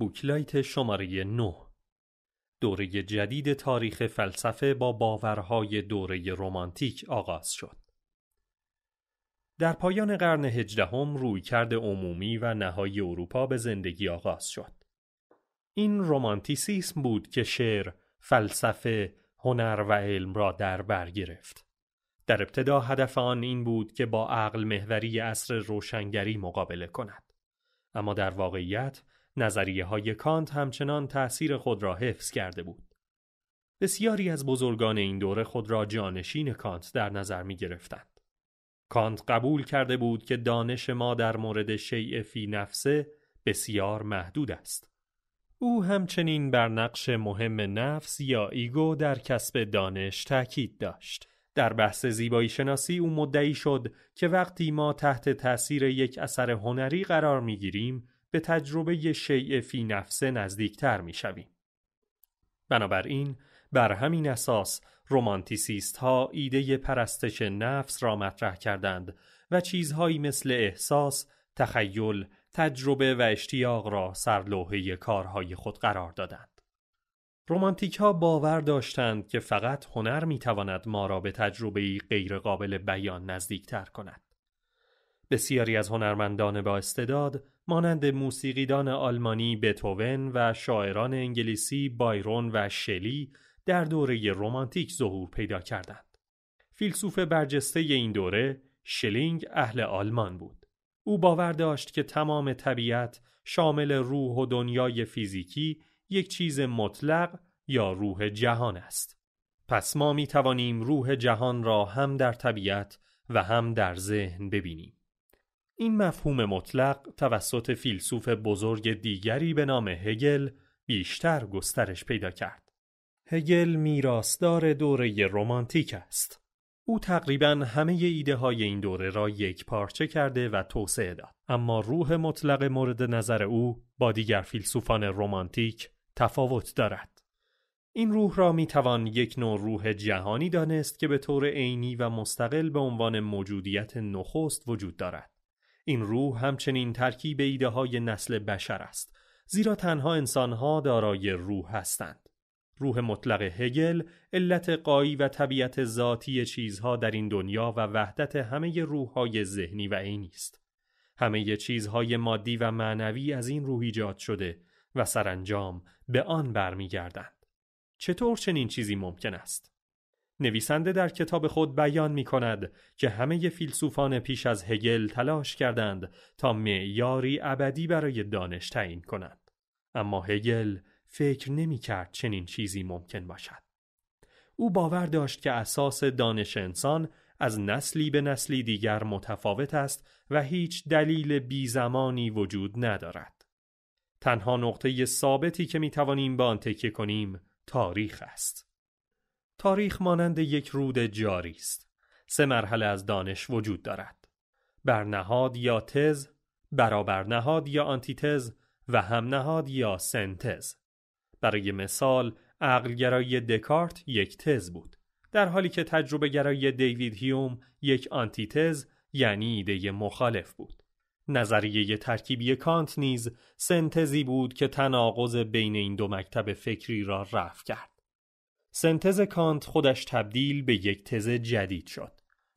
بوکلایت شماره 9 دوره جدید تاریخ فلسفه با باورهای دوره رومانتیک آغاز شد. در پایان قرن هجدهم رویکرد عمومی و نهایی اروپا به زندگی آغاز شد. این رومانتیسیسم بود که شعر، فلسفه، هنر و علم را در بر گرفت. در ابتدا هدف آن این بود که با عقل محوری اصر روشنگری مقابله کند. اما در واقعیت نظریه های کانت همچنان تأثیر خود را حفظ کرده بود. بسیاری از بزرگان این دوره خود را جانشین کانت در نظر می گرفتند. کانت قبول کرده بود که دانش ما در مورد شیء فی نفسه بسیار محدود است. او همچنین بر نقش مهم نفس یا ایگو در کسب دانش تاکید داشت. در بحث زیبایی شناسی او مدعی شد که وقتی ما تحت تاثیر یک اثر هنری قرار می گیریم به تجربه شیء فی نفسه نزدیکتر می شویم. بنابراین بر همین اساس رومانتیسیست ها ایده پرستش نفس را مطرح کردند و چیزهایی مثل احساس، تخیل، تجربه و اشتیاق را سرلوحه کارهای خود قرار دادند. رومانتیک ها باور داشتند که فقط هنر می تواند ما را به تجربه غیر قابل بیان نزدیکتر کند. بسیاری از هنرمندان با استعداد مانند موسیقیدان آلمانی بتوون و شاعران انگلیسی بایرون و شلی در دوره رومانتیک ظهور پیدا کردند. فیلسوف برجسته این دوره شلینگ اهل آلمان بود. او باور داشت که تمام طبیعت شامل روح و دنیای فیزیکی یک چیز مطلق یا روح جهان است. پس ما می توانیم روح جهان را هم در طبیعت و هم در ذهن ببینیم. این مفهوم مطلق توسط فیلسوف بزرگ دیگری به نام هگل بیشتر گسترش پیدا کرد. هگل میراثدار دوره رمانتیک است. او تقریبا همه ایده های این دوره را یک پارچه کرده و توسعه داد. اما روح مطلق مورد نظر او با دیگر فیلسوفان رومانتیک تفاوت دارد. این روح را می توان یک نوع روح جهانی دانست که به طور عینی و مستقل به عنوان موجودیت نخست وجود دارد. این روح همچنین ترکیب ایده های نسل بشر است زیرا تنها انسانها دارای روح هستند روح مطلق هگل علت قایی و طبیعت ذاتی چیزها در این دنیا و وحدت همه روحهای ذهنی و عینی است همه چیزهای مادی و معنوی از این روح ایجاد شده و سرانجام به آن برمیگردند چطور چنین چیزی ممکن است نویسنده در کتاب خود بیان می کند که همه فیلسوفان پیش از هگل تلاش کردند تا معیاری ابدی برای دانش تعیین کنند. اما هگل فکر نمی کرد چنین چیزی ممکن باشد. او باور داشت که اساس دانش انسان از نسلی به نسلی دیگر متفاوت است و هیچ دلیل بی وجود ندارد. تنها نقطه ثابتی که می توانیم به آن تکیه کنیم تاریخ است. تاریخ مانند یک رود جاری است. سه مرحله از دانش وجود دارد. برنهاد یا تز، برابرنهاد یا آنتیتز و همنهاد یا سنتز. برای مثال عقلگرایی دکارت یک تز بود در حالی که تجربه گرایی دیوید هیوم یک آنتیتز یعنی ایده مخالف بود نظریه ترکیبی کانت نیز سنتزی بود که تناقض بین این دو مکتب فکری را رفع کرد سنتز کانت خودش تبدیل به یک تز جدید شد.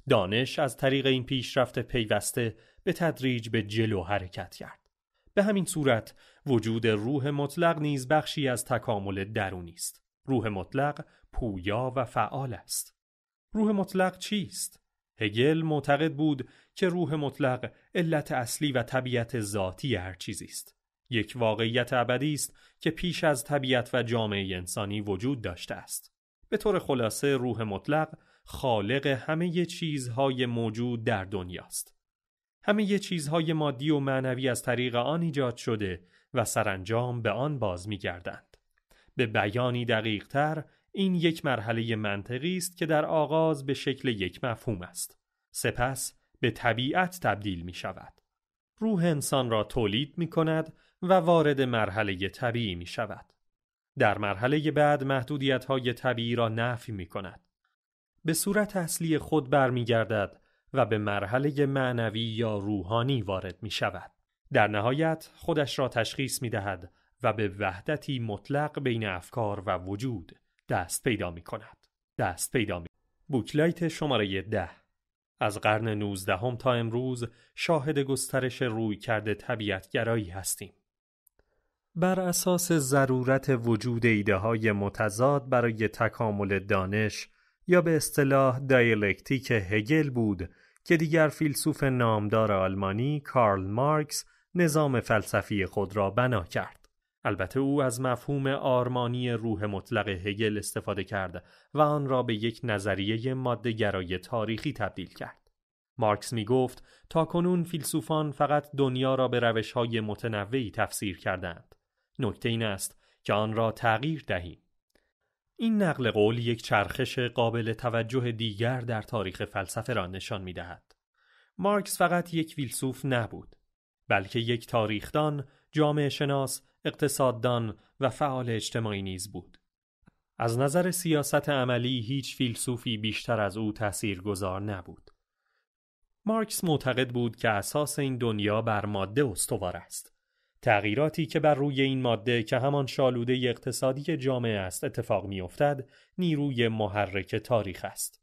دانش از طریق این پیشرفت پیوسته به تدریج به جلو حرکت کرد. به همین صورت وجود روح مطلق نیز بخشی از تکامل درونی است. روح مطلق پویا و فعال است. روح مطلق چیست؟ هگل معتقد بود که روح مطلق علت اصلی و طبیعت ذاتی هر چیزی است. یک واقعیت ابدی است که پیش از طبیعت و جامعه انسانی وجود داشته است. به طور خلاصه روح مطلق خالق همه چیزهای موجود در دنیاست. همه چیزهای مادی و معنوی از طریق آن ایجاد شده و سرانجام به آن باز می گردند. به بیانی دقیق تر این یک مرحله منطقی است که در آغاز به شکل یک مفهوم است. سپس به طبیعت تبدیل می شود. روح انسان را تولید می کند و وارد مرحله طبیعی می شود. در مرحله بعد محدودیت های طبیعی را نفی می کند. به صورت اصلی خود برمیگردد و به مرحله معنوی یا روحانی وارد می شود. در نهایت خودش را تشخیص می دهد و به وحدتی مطلق بین افکار و وجود دست پیدا می کند. دست پیدا می بوکلایت شماره ده از قرن نوزدهم تا امروز شاهد گسترش روی کرده گرایی هستیم. بر اساس ضرورت وجود ایده های متضاد برای تکامل دانش یا به اصطلاح دیالکتیک هگل بود که دیگر فیلسوف نامدار آلمانی کارل مارکس نظام فلسفی خود را بنا کرد. البته او از مفهوم آرمانی روح مطلق هگل استفاده کرد و آن را به یک نظریه مادهگرای تاریخی تبدیل کرد. مارکس می گفت تا کنون فیلسوفان فقط دنیا را به روش های متنوعی تفسیر کردند. نکته این است که آن را تغییر دهیم این نقل قول یک چرخش قابل توجه دیگر در تاریخ فلسفه را نشان می دهد. مارکس فقط یک فیلسوف نبود بلکه یک تاریخدان، جامعه شناس، اقتصاددان و فعال اجتماعی نیز بود. از نظر سیاست عملی هیچ فیلسوفی بیشتر از او تأثیر گذار نبود. مارکس معتقد بود که اساس این دنیا بر ماده استوار است تغییراتی که بر روی این ماده که همان شالوده اقتصادی جامعه است اتفاق افتد نیروی محرک تاریخ است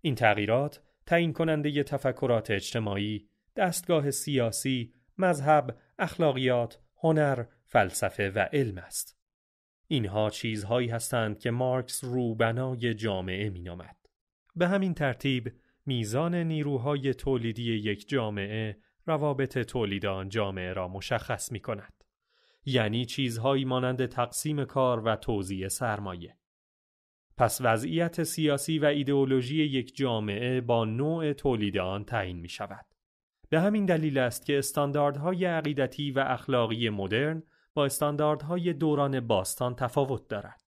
این تغییرات تعیین کننده ی تفکرات اجتماعی دستگاه سیاسی مذهب اخلاقیات هنر فلسفه و علم است اینها چیزهایی هستند که مارکس رو بنای جامعه نامد. به همین ترتیب میزان نیروهای تولیدی یک جامعه روابط تولید آن جامعه را مشخص می کند. یعنی چیزهایی مانند تقسیم کار و توزیع سرمایه. پس وضعیت سیاسی و ایدئولوژی یک جامعه با نوع تولید آن تعیین می شود. به همین دلیل است که استانداردهای عقیدتی و اخلاقی مدرن با استانداردهای دوران باستان تفاوت دارد.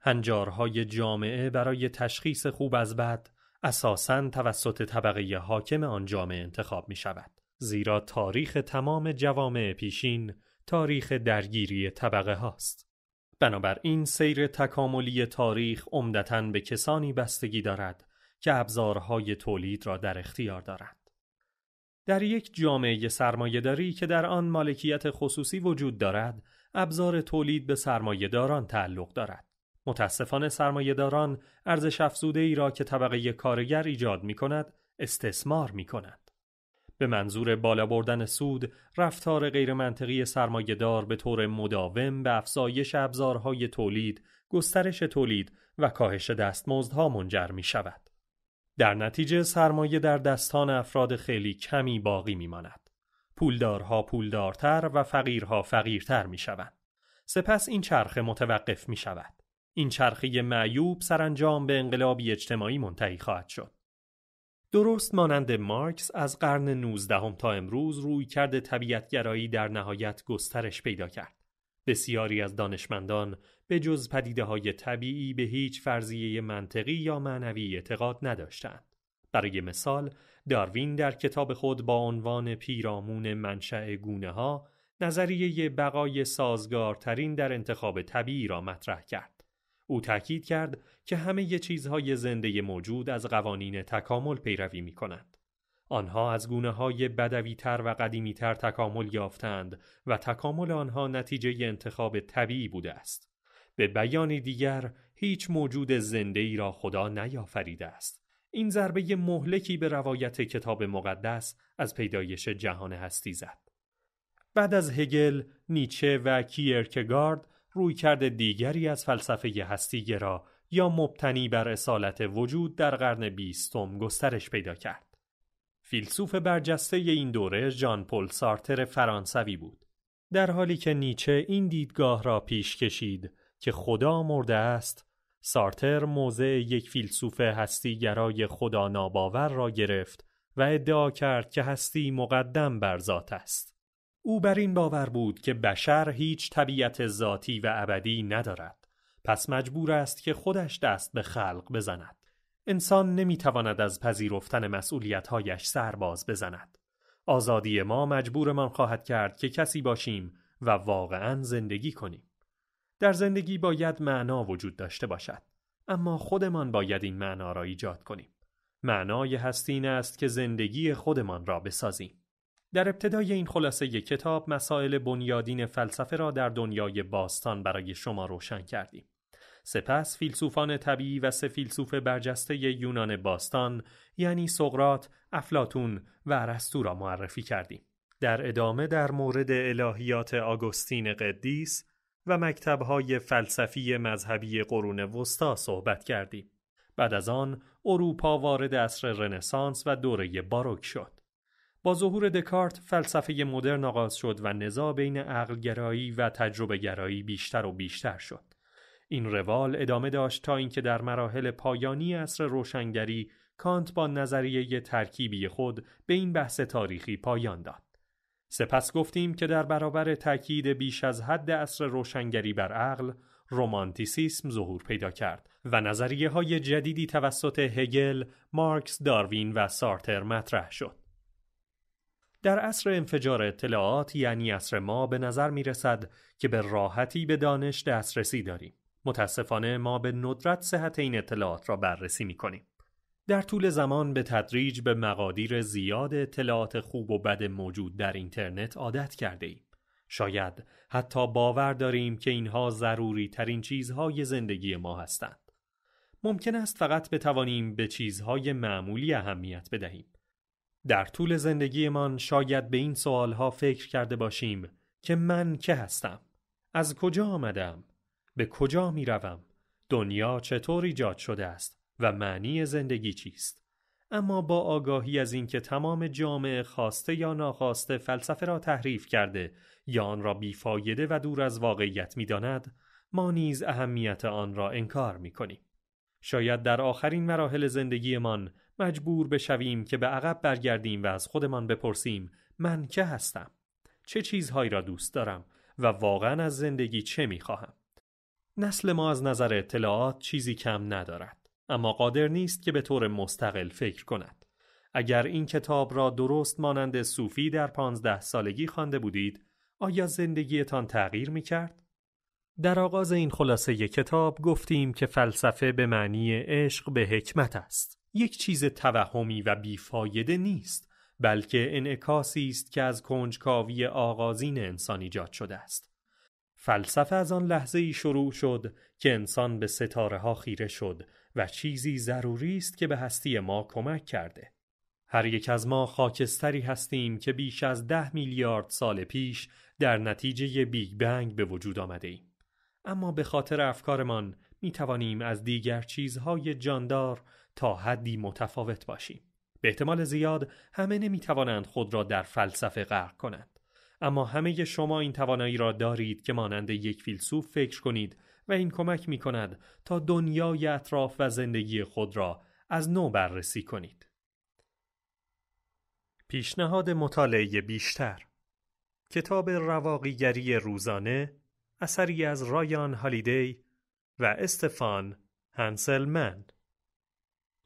هنجارهای جامعه برای تشخیص خوب از بد اساساً توسط طبقه حاکم آن جامعه انتخاب می شود. زیرا تاریخ تمام جوامع پیشین تاریخ درگیری طبقه هاست. بنابراین سیر تکاملی تاریخ عمدتا به کسانی بستگی دارد که ابزارهای تولید را در اختیار دارند. در یک جامعه سرمایهداری که در آن مالکیت خصوصی وجود دارد، ابزار تولید به سرمایهداران تعلق دارد. متاسفانه داران ارزش افزوده ای را که طبقه کارگر ایجاد می کند، استثمار می کند. به منظور بالا بردن سود رفتار غیرمنطقی سرمایهدار به طور مداوم به افزایش ابزارهای تولید گسترش تولید و کاهش دستمزدها منجر می شود. در نتیجه سرمایه در دستان افراد خیلی کمی باقی می ماند. پولدارها پولدارتر و فقیرها فقیرتر می شوند. سپس این چرخه متوقف می شود. این چرخه معیوب سرانجام به انقلابی اجتماعی منتهی خواهد شد. درست مانند مارکس از قرن 19 تا امروز روی کرده طبیعتگرایی در نهایت گسترش پیدا کرد. بسیاری از دانشمندان به جز پدیده های طبیعی به هیچ فرضیه منطقی یا معنوی اعتقاد نداشتند. برای مثال، داروین در کتاب خود با عنوان پیرامون منشأ گونه ها نظریه بقای سازگارترین در انتخاب طبیعی را مطرح کرد. او تاکید کرد که همه ی چیزهای زنده موجود از قوانین تکامل پیروی می کنند. آنها از گونه های بدوی تر و قدیمی تر تکامل یافتند و تکامل آنها نتیجه انتخاب طبیعی بوده است. به بیان دیگر هیچ موجود زنده ای را خدا نیافریده است. این ضربه مهلکی به روایت کتاب مقدس از پیدایش جهان هستی زد. بعد از هگل، نیچه و کیرکگارد رویکرد دیگری از فلسفه هستیگرا یا مبتنی بر اصالت وجود در قرن بیستم گسترش پیدا کرد. فیلسوف برجسته این دوره ژان پل سارتر فرانسوی بود. در حالی که نیچه این دیدگاه را پیش کشید که خدا مرده است، سارتر موضع یک فیلسوف هستیگرای خدا ناباور را گرفت و ادعا کرد که هستی مقدم بر ذات است. او بر این باور بود که بشر هیچ طبیعت ذاتی و ابدی ندارد پس مجبور است که خودش دست به خلق بزند انسان نمیتواند از پذیرفتن مسئولیتهایش سرباز بزند آزادی ما مجبورمان خواهد کرد که کسی باشیم و واقعا زندگی کنیم در زندگی باید معنا وجود داشته باشد اما خودمان باید این معنا را ایجاد کنیم معنای هستین است که زندگی خودمان را بسازیم در ابتدای این خلاصه ی کتاب مسائل بنیادین فلسفه را در دنیای باستان برای شما روشن کردیم. سپس فیلسوفان طبیعی و سه فیلسوف برجسته یونان باستان یعنی سقرات، افلاتون و ارسطو را معرفی کردیم. در ادامه در مورد الهیات آگوستین قدیس و مکتبهای فلسفی مذهبی قرون وسطا صحبت کردیم. بعد از آن اروپا وارد عصر رنسانس و دوره باروک شد. با ظهور دکارت فلسفه مدرن آغاز شد و نزاع بین عقلگرایی و تجربه گرایی بیشتر و بیشتر شد. این روال ادامه داشت تا اینکه در مراحل پایانی عصر روشنگری کانت با نظریه ترکیبی خود به این بحث تاریخی پایان داد. سپس گفتیم که در برابر تاکید بیش از حد عصر روشنگری بر عقل رومانتیسیسم ظهور پیدا کرد و نظریه های جدیدی توسط هگل، مارکس، داروین و سارتر مطرح شد. در عصر انفجار اطلاعات یعنی عصر ما به نظر می رسد که به راحتی به دانش دسترسی داریم. متاسفانه ما به ندرت صحت این اطلاعات را بررسی می کنیم. در طول زمان به تدریج به مقادیر زیاد اطلاعات خوب و بد موجود در اینترنت عادت کرده ایم. شاید حتی باور داریم که اینها ضروری ترین چیزهای زندگی ما هستند. ممکن است فقط بتوانیم به چیزهای معمولی اهمیت بدهیم. در طول زندگیمان شاید به این سوالها فکر کرده باشیم که من که هستم؟ از کجا آمدم؟ به کجا می روم؟ دنیا چطور ایجاد شده است و معنی زندگی چیست؟ اما با آگاهی از اینکه تمام جامعه خواسته یا ناخواسته فلسفه را تحریف کرده یا آن را بیفایده و دور از واقعیت میداند ما نیز اهمیت آن را انکار می کنیم. شاید در آخرین مراحل زندگیمان مجبور بشویم که به عقب برگردیم و از خودمان بپرسیم من که هستم چه چیزهایی را دوست دارم و واقعا از زندگی چه میخواهم نسل ما از نظر اطلاعات چیزی کم ندارد اما قادر نیست که به طور مستقل فکر کند اگر این کتاب را درست مانند صوفی در پانزده سالگی خوانده بودید آیا زندگیتان تغییر می کرد؟ در آغاز این خلاصه کتاب گفتیم که فلسفه به معنی عشق به حکمت است. یک چیز توهمی و بیفایده نیست بلکه انعکاسی است که از کنجکاوی آغازین انسان ایجاد شده است فلسفه از آن لحظه ای شروع شد که انسان به ستاره ها خیره شد و چیزی ضروری است که به هستی ما کمک کرده هر یک از ما خاکستری هستیم که بیش از ده میلیارد سال پیش در نتیجه بیگ بنگ به وجود آمده ایم. اما به خاطر افکارمان می توانیم از دیگر چیزهای جاندار تا حدی متفاوت باشیم به احتمال زیاد همه نمی توانند خود را در فلسفه غرق کنند اما همه شما این توانایی را دارید که مانند یک فیلسوف فکر کنید و این کمک می کند تا دنیای اطراف و زندگی خود را از نو بررسی کنید پیشنهاد مطالعه بیشتر کتاب رواقیگری روزانه اثری از رایان هالیدی و استفان هنسلمند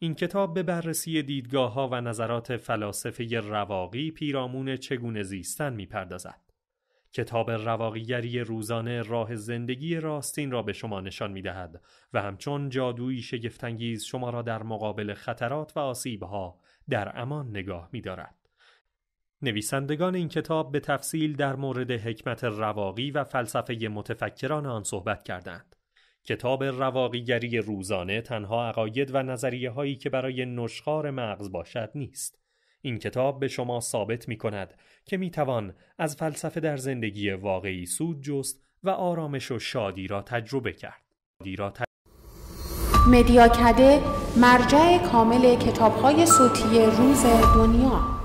این کتاب به بررسی دیدگاه ها و نظرات فلاسفه رواقی پیرامون چگونه زیستن میپردازد. کتاب رواقیگری روزانه راه زندگی راستین را به شما نشان می دهد و همچون جادویی شگفتانگیز شما را در مقابل خطرات و ها در امان نگاه می دارد. نویسندگان این کتاب به تفصیل در مورد حکمت رواقی و فلسفه متفکران آن صحبت کردند. کتاب رواقیگری روزانه تنها عقاید و نظریه هایی که برای نشخار مغز باشد نیست. این کتاب به شما ثابت می کند که می توان از فلسفه در زندگی واقعی سود جست و آرامش و شادی را تجربه کرد. مدیاکده مرجع کامل کتابهای صوتی روز دنیا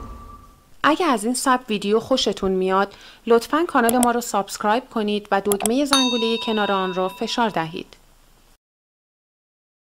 اگر از این سب ویدیو خوشتون میاد لطفا کانال ما رو سابسکرایب کنید و دکمه زنگوله کنار آن را فشار دهید.